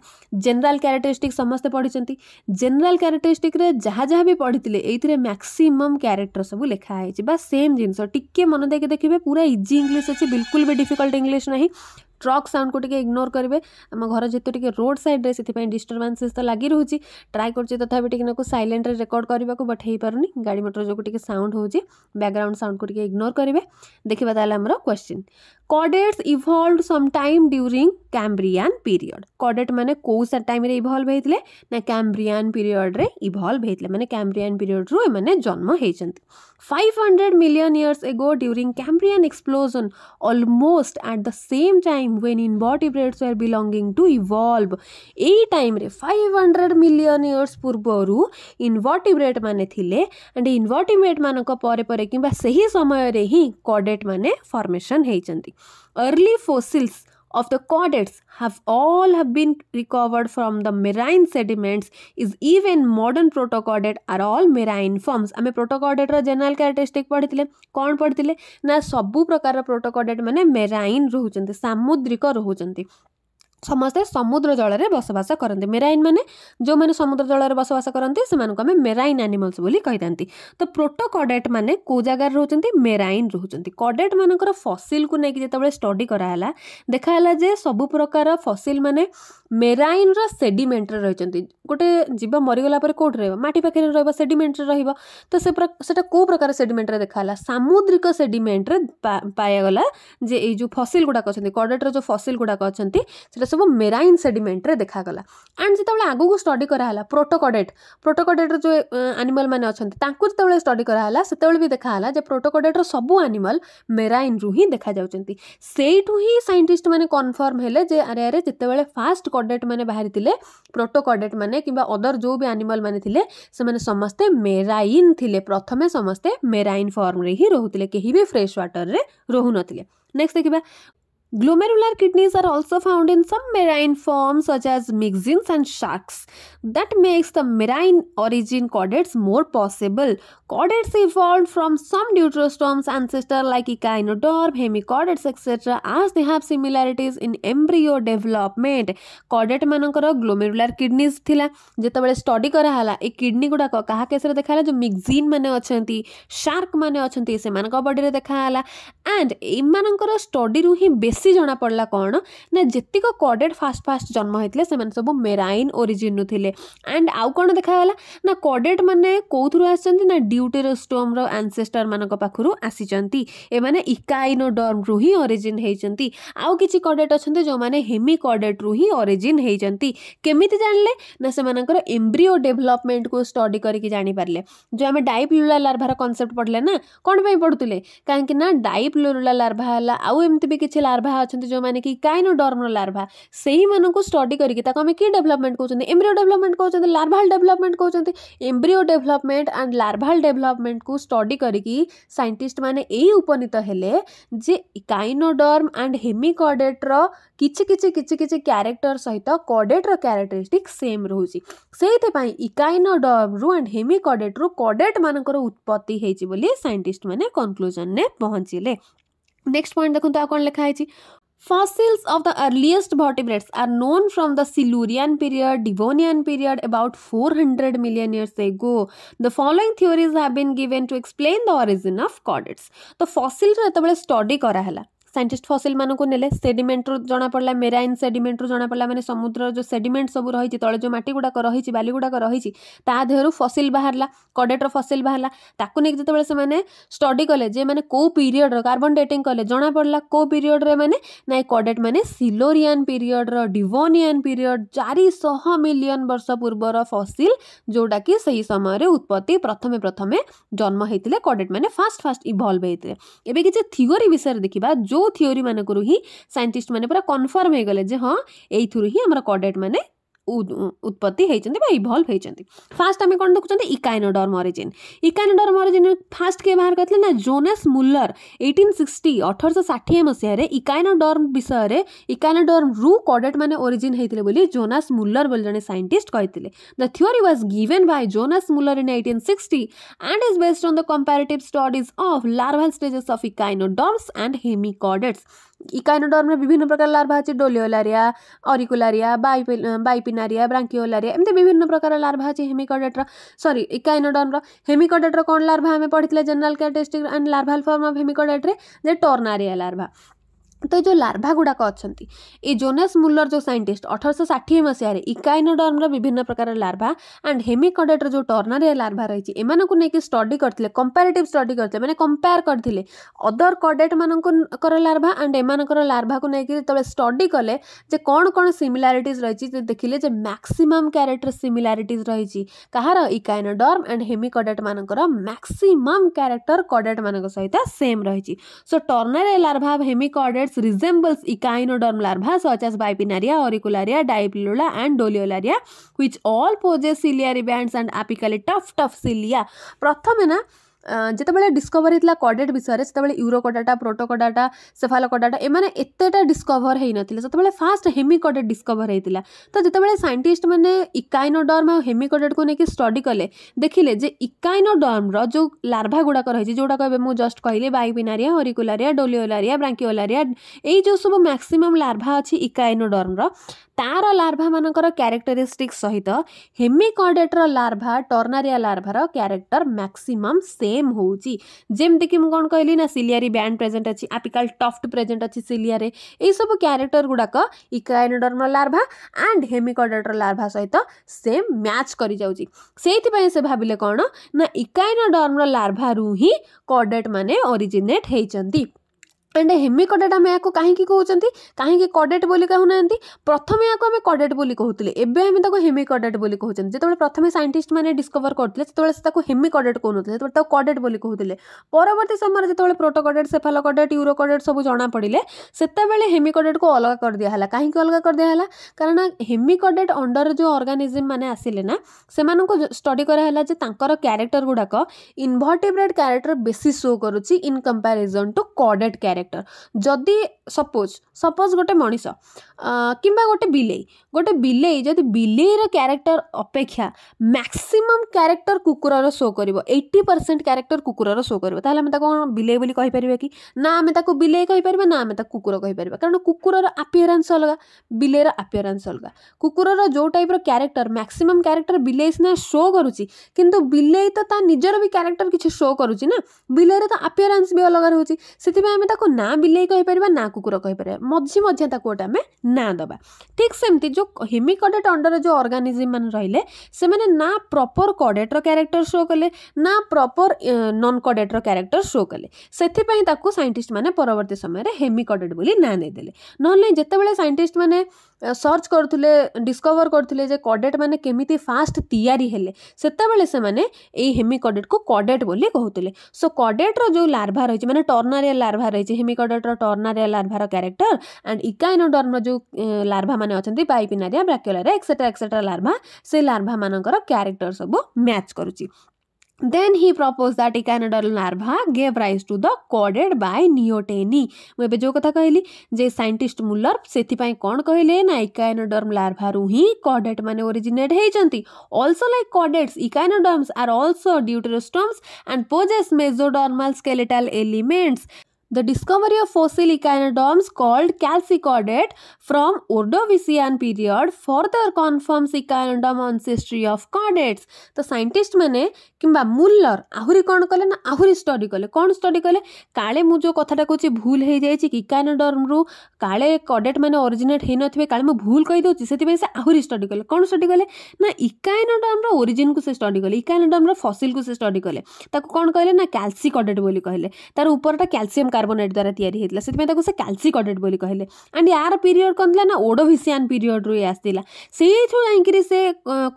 ଜେନେରାଲ୍ କ୍ୟାରେକ୍ଟରିଷ୍ଟିକ୍ ସମସ୍ତେ ପଢ଼ିଛନ୍ତି ଜେନେରାଲ୍ କ୍ୟାରେକ୍ଟରିଷ୍ଟିକ୍ରେ ଯାହା ଯାହା ବି ପଢ଼ିଥିଲେ ଏଇଥିରେ ମ୍ୟାକ୍ସିମମ୍ କ୍ୟାରେକ୍ଟର ସବୁ ଲେଖା ହେଇଛି ବା ସେମ୍ ଜିନିଷ ଟିକେ ମନ ଦେଇକି ଦେଖିବେ ପୁରା ଇଜି ଇଂଲିଶ ଅଛି बिल्कुल भी डिफ़िकल्ट इंग्लिश नहीं ट्रक साउंड को इग्नोर करेंगे आम घर जेहतु टे रोड सैड्रे से डिस्टर्बानसेस तो लगि रही ट्राए कर तथा टेना सैलेन्ट्रे रेकर्ड करने को बट हो पारे गाड़ी मटर जो टे साउंड हो बैकग्राउंड साउंड को इग्नोर करेंगे देखा तो question chordates evolve sometime during Cambrian period कडेट मैंने कौ टाइम इवल्व होते ना कैम्रियान पीरियड में इभल्व होते मैंने कैम्रियान पीरियड रूने जन्म होती hundred million years ago during Cambrian explosion almost at the same time time when invertebrates were belonging to evolve ଏହି ଟାଇମ୍ରେ ଫାଇଭ୍ ହଣ୍ଡ୍ରେଡ଼ ମିଲିୟନ୍ ଇୟର୍ସ ପୂର୍ବରୁ ଇନଭର୍ଟିବ୍ରେଟ୍ ମାନେ ଥିଲେ ଆଣ୍ଡ ଇନଭର୍ଟିବ୍ରେଟ୍ ମାନଙ୍କ ପରେ ପରେ କିମ୍ବା ସେହି ସମୟରେ ହିଁ କଡ଼େଟ୍ ମାନେ ଫର୍ମେସନ୍ ହେଇଛନ୍ତି early fossils of the chordates have all have been recovered from the marine sediments is even modern protocordate are all marine forms ame protocordate ra general characteristic ପଢିଥିଲେ କ'ଣ ପଢିଥିଲେ ନା ସବୁ ପ୍ରକାର protocordate mane marine rohuchanti samudrika rohuchanti ସମସ୍ତେ ସମୁଦ୍ର ଜଳରେ ବସବାସ କରନ୍ତି ମେରାଇନ୍ ମାନେ ଯେଉଁମାନେ ସମୁଦ୍ର ଜଳରେ ବସବାସ କରନ୍ତି ସେମାନଙ୍କୁ ଆମେ ମେରାଇନ୍ ଆନିମଲ୍ସ ବୋଲି କହିଥାନ୍ତି ତ ପ୍ରୋଟୋକଡେଟ୍ ମାନେ କେଉଁ ଜାଗାରେ ରହୁଛନ୍ତି ମେରାଇନ୍ ରହୁଛନ୍ତି କଡେଟ୍ ମାନଙ୍କର ଫସିଲ୍କୁ ନେଇକି ଯେତେବେଳେ ଷ୍ଟଡି କରାହେଲା ଦେଖାହେଲା ଯେ ସବୁ ପ୍ରକାର ଫସିଲ୍ ମାନେ ମେରାଇନ୍ର ସେଡିମେଣ୍ଟରେ ରହିଛନ୍ତି ଗୋଟେ ଜୀବ ମରିଗଲା ପରେ କେଉଁଠି ରହିବ ମାଟି ପାଖରେ ରହିବ ସେଡିମେଣ୍ଟରେ ରହିବ ତ ସେ ସେଟା କେଉଁ ପ୍ରକାର ସେଡିମେଣ୍ଟରେ ଦେଖାହେଲା ସାମୁଦ୍ରିକ ସେଡିମେଣ୍ଟରେ ପାଇଗଲା ଯେ ଏଇ ଯେଉଁ ଫସିଲ୍ ଗୁଡ଼ାକ ଅଛନ୍ତି କଡେଟ୍ର ଯେଉଁ ଫସିଲ୍ ଗୁଡ଼ାକ ଅଛନ୍ତି ସେଟା ଏସବୁ ମେରାଇନ୍ ସେଡିମେଣ୍ଟରେ ଦେଖାଗଲା ଆଣ୍ଡ ଯେତେବେଳେ ଆଗକୁ ଷ୍ଟଡି କରାହେଲା ପ୍ରୋଟୋକଡେଟ୍ ପ୍ରୋଟୋକଡେଟ୍ର ଯେଉଁ ଆନିମଲ୍ ମାନେ ଅଛନ୍ତି ତାଙ୍କୁ ଯେତେବେଳେ ଷ୍ଟଡି କରାହେଲା ସେତେବେଳେ ବି ଦେଖାହେଲା ଯେ ପ୍ରୋଟୋକଡେଟ୍ର ସବୁ ଆନିମଲ୍ ମେରାଇନ୍ରୁ ହିଁ ଦେଖାଯାଉଛନ୍ତି ସେଇଠୁ ହିଁ ସାଇଣ୍ଟିଷ୍ଟମାନେ କନଫର୍ମ ହେଲେ ଯେ ଆରେ ଆରେ ଯେତେବେଳେ ଫାଷ୍ଟ କଡେଟ୍ ମାନେ ବାହାରିଥିଲେ ପ୍ରୋଟୋକଡେଟ୍ ମାନେ କିମ୍ବା ଅଦର ଯେଉଁ ବି ଆନିମଲ୍ ମାନେ ଥିଲେ ସେମାନେ ସମସ୍ତେ ମେରାଇନ୍ ଥିଲେ ପ୍ରଥମେ ସମସ୍ତେ ମେରାଇନ୍ ଫର୍ମରେ ହିଁ ରହୁଥିଲେ କେହି ବି ଫ୍ରେଶ୍ ୱାଟରରେ ରହୁନଥିଲେ ନେକ୍ସଟ ଦେଖିବା Glomerular kidneys are also found in some marine forms such as mixins and sharks. That makes the marine origin chordates more possible. Chordates evolved from some deuterostomes ancestor like echinoderm hemichordates etc. as they have similarities in embryo development. Chordate ମାନଙ୍କର glomerular kidneys thila ଥିଲା ଯେତେବେଳେ study kara hala ଏ kidney guda kaha କାହା କେସରେ ଦେଖାହେଲା jo mixin mane achanti shark mane achanti ମାନେ ଅଛନ୍ତି ସେମାନଙ୍କ ବଡିରେ ଦେଖାହେଲା and ଏମାନଙ୍କର study ହିଁ ବେଶୀ ବେଶୀ ଜଣାପଡ଼ିଲା କ'ଣ ନା ଯେତିକ କଡ଼େଡ଼ ଫାଷ୍ଟ ଫାଷ୍ଟ ଜନ୍ମ ହେଇଥିଲେ ସେମାନେ ସବୁ ମେରାଇନ୍ ଓରିଜିନ୍ରୁ ଥିଲେ ଆଣ୍ଡ ଆଉ କ'ଣ ଦେଖାଗଲା ନା କଡ଼େଡ଼ ମାନେ କେଉଁଥିରୁ ଆସିଛନ୍ତି ନା ଡ୍ୟୁଟେରୋଷ୍ଟୋମ୍ର ଆନ୍ସେଷ୍ଟରମାନଙ୍କ ପାଖରୁ ଆସିଛନ୍ତି ଏମାନେ ଇକାଇନୋଡର୍ମରୁ ହିଁ ଅରିଜିନ୍ ହେଇଛନ୍ତି ଆଉ କିଛି କଡ଼େଟ୍ ଅଛନ୍ତି ଯେଉଁମାନେ ହେମି କଡ଼େଟ୍ରୁ ହିଁ ଅରିଜିନ୍ ହେଇଛନ୍ତି କେମିତି ଜାଣିଲେ ନା ସେମାନଙ୍କର ଏମ୍ବ୍ରିଓ ଡେଭଲପମେଣ୍ଟକୁ ଷ୍ଟଡି କରିକି ଜାଣିପାରିଲେ ଯେଉଁ ଆମେ ଡାଇପ୍ଲୁଲା ଲାର୍ଭାର କନସେପ୍ଟ ପଢ଼ିଲେ ନା କ'ଣ ପାଇଁ ପଢ଼ୁଥିଲେ କାହିଁକି ନା ଡାଇପ୍ଲୁରୁଲା ଲାର୍ଭା ହେଲା ଆଉ ଏମିତି ବି କିଛି ଲାର୍ଭା लार्भा अच्छा जो मैंने कि कैनोडर्मर लार्भा से ही स्टडी करके आम कि डेभलपमेंट कौन एम्ब्रिओ डेभलपमेंट कौन लार्भाल डेभलपमेंट कौन embryo development and larval development को स्टडी करी सैंटिस्ट मैंने यही उपनीत हेले कैनोडर्म आंड हेमिकडेट्र किसी किसी किसी किसी क्यारेक्टर सहित कडेट्र क्यारेक्टरीस्टिक सेम रोज से इकाइनोडर्म रु आंड हेमिकडेट्रु कडेट मानक उत्पत्ति सैंटिस्ट मैंने कनक्लूजन में पहुँचिले নেক্সট পয়েন্ট দেখুন ଆଉ କ'ଣ ଲେଖା ହେଇଛି Fossils of the earliest vertebrates are known from the Silurian period, Devonian period about 400 million years ago. The following theories have been given to explain the origin of chordates. तो fossil जो जेतबेले study करा हला scientist ଫସିଲ୍ମାନଙ୍କୁ ନେଲେ ସେଡିମେଣ୍ଟରୁ ଜଣାପଡ଼ିଲା marine ସେଡିମେଣ୍ଟରୁ ଜଣାପଡ଼ିଲା ମାନେ ସମୁଦ୍ରର ଯେଉଁ ସେଡିମେଣ୍ଟ ସବୁ ରହିଛି ତଳେ ଯେଉଁ ମାଟିଗୁଡ଼ାକ ରହିଛି ବାଲି ଗୁଡ଼ାକ ରହିଛି ତା ଦେହରୁ ଫସିଲ୍ ବାହାରିଲା କଡେଟ୍ର ଫସିଲ ବାହାରିଲା ତାକୁ ନେଇକି ଯେତେବେଳେ ସେମାନେ ଷ୍ଟଡି କଲେ ଯେ ମାନେ କେଉଁ ପିରିୟଡ଼ର କାର୍ବନ ଡେଟିଂ କଲେ ଜଣାପଡ଼ିଲା କେଉଁ ପିରିୟଡ଼ରେ ମାନେ ନାଇଁ ଏ କଡେଟ୍ ମାନେ ସିଲୋରିଆନ୍ ପିରିୟଡ଼ର ଡିଭୋନିଆନ୍ ପିରିୟଡ଼ ଚାରିଶହ ମିଲିୟନ ବର୍ଷ ପୂର୍ବର ଫସିଲ୍ ଯେଉଁଟାକି ସେହି ସମୟରେ ଉତ୍ପତ୍ତି ପ୍ରଥମେ ପ୍ରଥମେ ଜନ୍ମ ହେଇଥିଲେ କଡେଟ୍ ମାନେ ଫାଷ୍ଟ ଫାଷ୍ଟ ଇଭଲ୍ଭ ହେଇଥିଲେ ଏବେ କିଛି ଥିଓରି ବିଷୟରେ ଦେଖିବା ଯେଉଁ ଯେଉଁ ଥିଓରି ମାନଙ୍କରୁ ହିଁ ସାଇଣ୍ଟିଷ୍ଟ ମାନେ ପୁରା କନଫର୍ମ ହେଇଗଲେ ଯେ ହଁ ଏଇଥିରୁ ହିଁ ଆମର କଡେଟ୍ ମାନେ ଉତ୍ପତ୍ତି ହେଇଛନ୍ତି ବା ଇଭଲ୍ଭ ହେଇଛନ୍ତି ଫାର୍ଷ୍ଟ ଆମେ କ'ଣ ଦେଖୁଛନ୍ତି echinoderm origin echinoderm origin first କିଏ ବାହାର କରିଥିଲେ ନା ଜୋନାସ୍ ମୁଲର ଏଇଟିନ୍ ସିକ୍ସଟି ଅଠରଶହ ଷାଠିଏ ମସିହାରେ ଇକାଇନୋଡର୍ମ ବିଷୟରେ ଇକାଇନୋଡର୍ମରୁ କଡେଟ୍ମାନେ ଅରିଜିନ୍ ହେଇଥିଲେ ବୋଲି ଜୋନାସ୍ ମୁଲର ବୋଲି ଜଣେ ସାଇଣ୍ଟିଷ୍ଟ କହିଥିଲେ the theory was given by Jonas Muller in eighteen sixty and is based on the comparative studies of larval stages of echinoderms and hemichordates में विभिन्न प्रकार लार्भा चाहिँ डोलियोलारिया अरिकुलारिया बाइपि बाइपिनारिया ब्राङ्कियोलारिया विभिन्न प्रकार लार्भा चाहिँ हेमिकडेट सरी इकाइनोडर्म र कौन लार्भा ଆମେ पढ़ी general characteristic and larval form of ହେମିକଡେଟ୍ରେ ଯେ लार्भा ତ ଏ ଯେଉଁ ଲାର୍ଭା ଗୁଡ଼ାକ ଅଛନ୍ତି ଏଇ ଜୋନେସ୍ ମୁଲର ଯେଉଁ ସାଇଣ୍ଟିଷ୍ଟ ଅଠରଶହ ଷାଠିଏ ମସିହାରେ ଇକାଇନୋଡର୍ମର ବିଭିନ୍ନ ପ୍ରକାର ଲାର୍ଭା ଆଣ୍ଡ ହେମିକଣ୍ଡକ୍ଟର ଯେଉଁ ଟର୍ନାରିଆ ଲାର୍ଭା ରହିଛି ଏମାନଙ୍କୁ ନେଇକି ଷ୍ଟଡି କରିଥିଲେ କମ୍ପାରେଟିଭ୍ ଷ୍ଟଡି କରିଥିଲେ ମାନେ କମ୍ପେୟାର କରିଥିଲେ ଅଦର କଡେଟ୍ମାନଙ୍କର ଲାର୍ଭା ଆଣ୍ଡ ଏମାନଙ୍କର ଲାର୍ଭାକୁ ନେଇକି ଯେତେବେଳେ ଷ୍ଟଡି କଲେ ଯେ କ'ଣ କ'ଣ ସିମିଲାରିଟିଜ୍ ରହିଛି ଦେଖିଲେ ଯେ ମ୍ୟାକ୍ସିମମ୍ କ୍ୟାରେକ୍ଟର ସିମିଲାରିଟିଜ୍ ରହିଛି କାହାର ଇକାଇନୋଡର୍ମ ଆଣ୍ଡ ହେମିକଡେଟ୍ମାନଙ୍କର ମ୍ୟାକ୍ସିମମ୍ କ୍ୟାରେକ୍ଟର କଡେଟ୍ମାନଙ୍କ ସହିତ ସେମ୍ ରହିଛି so tornaria larva hemichordate insects resembles echinoderm larvae such as Bipinaria, Auricularia, Diplula and Doliolaria which all possess ciliary bands and apically tough tough cilia. प्रथम है ना ଯେତେବେଳେ ଡିସ୍କଭର ହେଇଥିଲା କଡ଼େଟ୍ ବିଷୟରେ ସେତେବେଳେ ୟୁରୋକଡ଼ାଟା ପ୍ରୋଟୋକଡ଼ାଟା ସେଫାଲୋକଡ଼ାଟା ଏମାନେ ଏତେଟା ଡିସ୍କଭର ହେଇନଥିଲେ ସେତେବେଳେ ଫାଷ୍ଟ ହେମିକଡ଼େଟ୍ ଡିସ୍କଭର ହେଇଥିଲା ତ ଯେତେବେଳେ ସାଇଣ୍ଟିଷ୍ଟମାନେ ଇକାଇନୋଡର୍ମ ଆଉ ହେମିକଡ଼େଟ୍କୁ ନେଇକି ଷ୍ଟଡି କଲେ ଦେଖିଲେ ଯେ ଇକାଇନୋଡର୍ମର ଯେଉଁ ଲାର୍ଭା ଗୁଡ଼ାକ ରହିଛି ଯେଉଁଟାକ ଏବେ ମୁଁ ଜଷ୍ଟ କହିଲି ବାଇବିନାରିଆ ହରିକୁଲାରିଆ ଡୋଲିଓଲାରିଆ ବ୍ରାଙ୍କିଓଲାରିଆ ଏଇ ଯେଉଁ ସବୁ ମ୍ୟାକ୍ସିମମ୍ ଲାର୍ଭା ଅଛି ଇକାଇନୋଡର୍ମର ତାର ଲାର୍ଭାମାନଙ୍କର କ୍ୟାରେକ୍ଟରିଷ୍ଟିକ୍ ସହିତ ହେମିକଡ଼େଟ୍ର ଲାର୍ଭା ଟର୍ନାରିଆ ଲାର୍ଭାର କ୍ୟାରେକ୍ଟର ମ୍ୟାକ୍ସିମମ୍ ସେମ୍ ସେମ୍ ହେଉଛି ଯେମିତିକି ମୁଁ କ'ଣ କହିଲି ନା ସିଲିଆରି ବ୍ୟାଣ୍ଡ ପ୍ରେଜେଣ୍ଟ ଅଛି ଆପିକାଲ ଟଫ୍ଟ ପ୍ରେଜେଣ୍ଟ ଅଛି ସିଲିଆରେ ଏଇସବୁ କ୍ୟାରେକ୍ଟର ଗୁଡ଼ାକ ଇକାଏନୋଡର୍ମ ଲାର୍ଭା ଆଣ୍ଡ ହେମିକଡର୍ର ଲାର୍ଭା ସହିତ ସେମ୍ ମ୍ୟାଚ୍ କରିଯାଉଛି ସେଇଥିପାଇଁ ସେ ଭାବିଲେ କ'ଣ ନା ଇକାଏନୋଡର୍ମର ଲାର୍ଭାରୁ ହିଁ କଡେଟ୍ ମାନେ ଅରିଜିନେଟ୍ ହେଇଛନ୍ତି ଆଣ୍ଡ ହେମିକଡ଼ାଟ ଆମେ ଏହାକୁ କାହିଁକି କହୁଛନ୍ତି କାହିଁକି କଡ଼େଟ୍ ବୋଲି କହୁନାହାନ୍ତି ପ୍ରଥମେ ଏହାକୁ ଆମେ କଡ଼େଟ୍ ବୋଲି କହୁଥିଲେ ଏବେ ଆମେ ତାକୁ ହେମିକଡ଼ାଟ ବୋଲି କହୁଛନ୍ତି ଯେତେବେଳେ ପ୍ରଥମେ ସାଇଣ୍ଟିଷ୍ଟମାନେ ଡିସ୍କଭର କରିଥିଲେ ସେତେବେଳେ ସେ ତାକୁ ହେମିକଡ଼େଟ୍ କହୁନଥିଲେ ସେତେବେଳେ ତାକୁ କଡ଼େଟ୍ ବୋଲି କହୁଥିଲେ ପରବର୍ତ୍ତୀ ସମୟରେ ଯେତେବେଳେ ପ୍ରୋଟୋକଡ଼େଟ୍ ସେଫାଲୋକଡ଼େଟ୍ ୟୁରୋକଡ଼େଟ୍ ସବୁ ଜଣାପଡ଼ିଲେ ସେତେବେଳେ ହେମିକଡ଼େଟ୍କୁ ଅଲଗା କରିଦିଆହେଲା କାହିଁକି ଅଲଗା କରିଦିଆହେଲା କାରଣ ହେମିକଡ଼େଟ୍ ଅଣ୍ଡରରେ ଯେଉଁ ଅର୍ଗାନିଜିମ୍ ମାନେ ଆସିଲେ ନା ସେମାନଙ୍କୁ ଷ୍ଟଡ଼ି କରାହେଲା ଯେ ତାଙ୍କର କ୍ୟାରେକ୍ଟର ଗୁଡ଼ାକ ଇନଭର୍ଟିବ୍ରେଟ୍ କ୍ୟାରେକ୍ଟର ବେଶୀ ଶୋ କରୁଛି ଇନ୍ କମ୍ପାରିଜନ୍ ଟୁ କଡ଼େଟ୍ କ୍ୟାରେକ୍ଟର କ୍ୟାରେକ୍ଟର ଯଦି ସପୋଜ୍ ସପୋଜ୍ ଗୋଟେ ମଣିଷ କିମ୍ବା ଗୋଟେ ବିଲେଇ ଗୋଟେ ବିଲେଇ ଯଦି ବିଲେଇର କ୍ୟାରେକ୍ଟର ଅପେକ୍ଷା ମ୍ୟାକ୍ସିମମ୍ କ୍ୟାରେକ୍ଟର କୁକୁରର ଶୋ କରିବ ଏଇଟି ପରସେଣ୍ଟ କ୍ୟାରେକ୍ଟର କୁକୁରର ଶୋ କରିବ ତାହେଲେ ଆମେ ତାକୁ କ'ଣ ବିଲେଇ ବୋଲି କହିପାରିବା କି ନା ଆମେ ତାକୁ ବିଲେଇ କହିପାରିବା ନା ଆମେ ତାକୁ କୁକୁର କହିପାରିବା କାରଣ କୁକୁରର ଆପିଅରାନ୍ସ ଅଲଗା ବିଲେଇର ଆପିଅରାନ୍ସ ଅଲଗା କୁକୁରର ଯେଉଁ ଟାଇପ୍ର କ୍ୟାରେକ୍ଟର ମ୍ୟାକ୍ସିମମ୍ କ୍ୟାରେକ୍ଟର ବିଲେଇ ସିନା ଶୋ କରୁଛି କିନ୍ତୁ ବିଲେଇ ତ ତା ନିଜର ବି କ୍ୟାରେକ୍ଟର କିଛି ଶୋ କରୁଛି ନା ବିଲେଇର ତ ଆପିଅରାନ୍ସ ବି ଅଲଗା ରହୁଛି ସେଥିପାଇଁ ଆମେ ତାକୁ ନା ବିଲେଇ କହିପାରିବା ନା କୁକୁର କହିପାରିବା ମଝି ମଝିଆ ତାକୁ ଗୋଟେ ଆମେ ନାଁ ଦେବା ଠିକ୍ ସେମିତି ଯେଉଁ ହେମିକଡ଼େଟ୍ ଅଣ୍ଡରରେ ଯେଉଁ ଅର୍ଗାନିଜିମ୍ ମାନେ ରହିଲେ ସେମାନେ ନା ପ୍ରପର୍ କଡ଼େଟ୍ର କ୍ୟାରେକ୍ଟର ସୋ କଲେ ନା ପ୍ରପର୍ ନନ୍ କଡ଼େଟ୍ର କ୍ୟାରେକ୍ଟର ସୋ କଲେ ସେଥିପାଇଁ ତାକୁ ସାଇଣ୍ଟିଷ୍ଟମାନେ ପରବର୍ତ୍ତୀ ସମୟରେ ହେମିକଡ଼େଟ୍ ବୋଲି ନାଁ ଦେଇଦେଲେ ନହେଲେ ଯେତେବେଳେ ସାଇଣ୍ଟିଷ୍ଟମାନେ ସର୍ଚ୍ଚ କରୁଥିଲେ ଡିସ୍କଭର୍ କରୁଥିଲେ ଯେ କଡ଼େଟ୍ ମାନେ କେମିତି ଫାଷ୍ଟ ତିଆରି ହେଲେ ସେତେବେଳେ ସେମାନେ ଏଇ ହେମି କଡ଼େଟ୍କୁ କଡ଼େଟ୍ ବୋଲି କହୁଥିଲେ ସୋ କଡ଼େଟ୍ର ଯେଉଁ ଲାର୍ଭା ରହିଛି ମାନେ ଟର୍ନାରିଆ ଲାର୍ଭା ରହିଛି ହେମି କଡ଼େଟ୍ର ଟର୍ନାରିଆ ଲାର୍ଭାର କ୍ୟାରେକ୍ଟର ଆଣ୍ଡ ଇକାଇନୋଡର୍ମର ଯେଉଁ ଲାର୍ଭାମାନେ ଅଛନ୍ତି bipinnaria brachiolaria etcetera etcetera larva ସେଇ ଲାର୍ଭାମାନଙ୍କର କ୍ୟାରେକ୍ଟର ସବୁ ମ୍ୟାଚ୍ କରୁଛି Then he proposed that echinidal larva gave rise to the coded by neoteny. ମୁଁ ଏବେ ଯେଉଁ କଥା କହିଲି ଯେ ସାଇଣ୍ଟିଷ୍ଟ ମୁଲର ସେଥିପାଇଁ କ'ଣ କହିଲେ ନା ଇକାଇନୋଡର୍ମ ଲାର୍ଭାରୁ ହିଁ କଡେଟ୍ ମାନେ ଓରିଜିନେଟ୍ ହେଇଛନ୍ତି also like chordates echinoderms are also deuterostomes and possess mesodermal skeletal elements The discovery of fossil echinoderms called calcicordate from Ordovician period further confirms echinoderm ancestry of chordates. तो साइंटिस्ट मैंने किंबा मुल्लर ଆହୁରି କ'ଣ କଲେ ନା ଆହୁରି study କଲେ କ'ଣ ଷ୍ଟଡି କଲେ କାଳେ ମୁଁ ଯେଉଁ କଥାଟା କହୁଛି ଭୁଲ ହେଇଯାଇଛି ଇକାନୋଡର୍ମରୁ କାଳେ କଡେଟ୍ ମାନେ ଅରିଜିନେଟ୍ ହେଇନଥିବେ କାଳେ ମୁଁ ଭୁଲ କହିଦେଉଛି ସେଥିପାଇଁ ସେ ଆହୁରି ଷ୍ଟଡି କଲେ କ'ଣ ଷ୍ଟଡି କଲେ ନା ଇକାନୋଡର୍ମର ଓରିଜିନ୍କୁ ସେ ଷ୍ଟଡି କଲେ ଇକାନୋଡର୍ମର ଫସିଲ୍କୁ ସେ ଷ୍ଟଡି କଲେ ତାକୁ କ'ଣ କହିଲେ ନା କ୍ୟାଲସି କଡେଟ୍ ବୋଲି କହିଲେ ତାର ଉପରଟା କ୍ୟାଲସିୟମ୍ କାର୍ବୋନେଟ୍ ଦ୍ୱାରା ତିଆରି ହେଇଥିଲା ସେଥିପାଇଁ ତାକୁ ସେ କ୍ୟାଲସିକଟେଟ୍ ବୋଲି କହିଲେ ଆଣ୍ଡ ୟାର ପିରିୟଡ଼ କ'ଣ ଥିଲା ନା ଓଡ଼ୋଭିସିଆନ୍ ପିରିୟଡ଼ରୁ ଇଏ ଆସିଥିଲା ସେଇଠୁ ଯାଇକିରି ସେ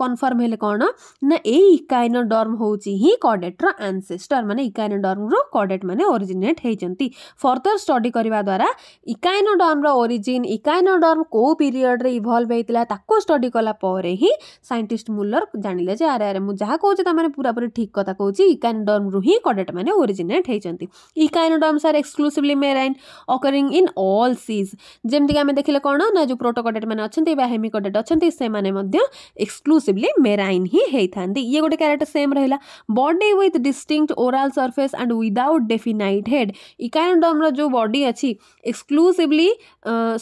କନଫର୍ମ ହେଲେ କ'ଣ ନା ଏଇ ଇକାଇନୋଡର୍ମ ହେଉଛି ହିଁ କଡେଟ୍ର ଆନ୍ସେଷ୍ଟର ମାନେ ଇକାଇନୋଡର୍ମରୁ କଡେଟ୍ ମାନେ ଓରିଜିନେଟ୍ ହେଇଛନ୍ତି ଫର୍ଦର ଷ୍ଟଡି କରିବା ଦ୍ୱାରା ଇକାଇନୋଡର୍ମର ଓରିଜିନ୍ ଇକାଇନୋଡର୍ମ କେଉଁ ପିରିୟଡ଼ରେ ଇଭଲ୍ଭ ହେଇଥିଲା ତାକୁ ଷ୍ଟଡି କଲା ପରେ ହିଁ ସାଇଣ୍ଟିଷ୍ଟ ମୁଲର ଜାଣିଲେ ଯେ ଆରେ ଆରେ ମୁଁ ଯାହା କହୁଛି ତାମାନେ ପୁରାପୁରି ଠିକ୍ କଥା କହୁଛି ଇକାଇନୋଡର୍ମରୁ ହିଁ କଡେଟ୍ ମାନେ ଓରିଜିନେଟ୍ ହେଇଛନ୍ତି echinoderm sir exclusively marine occurring in all seas जमीक आम देखे कौन ना जो प्रोटोकडेट मैंने हेमिकोडेट अच्छा से मैंने एक्सक्लूसीवली मेराइन ही ये गोटे क्यारेक्टर सेम रहा body with distinct oral surface and without definite head echinoderm जो बडी अच्छी एक्सक्लूसीवली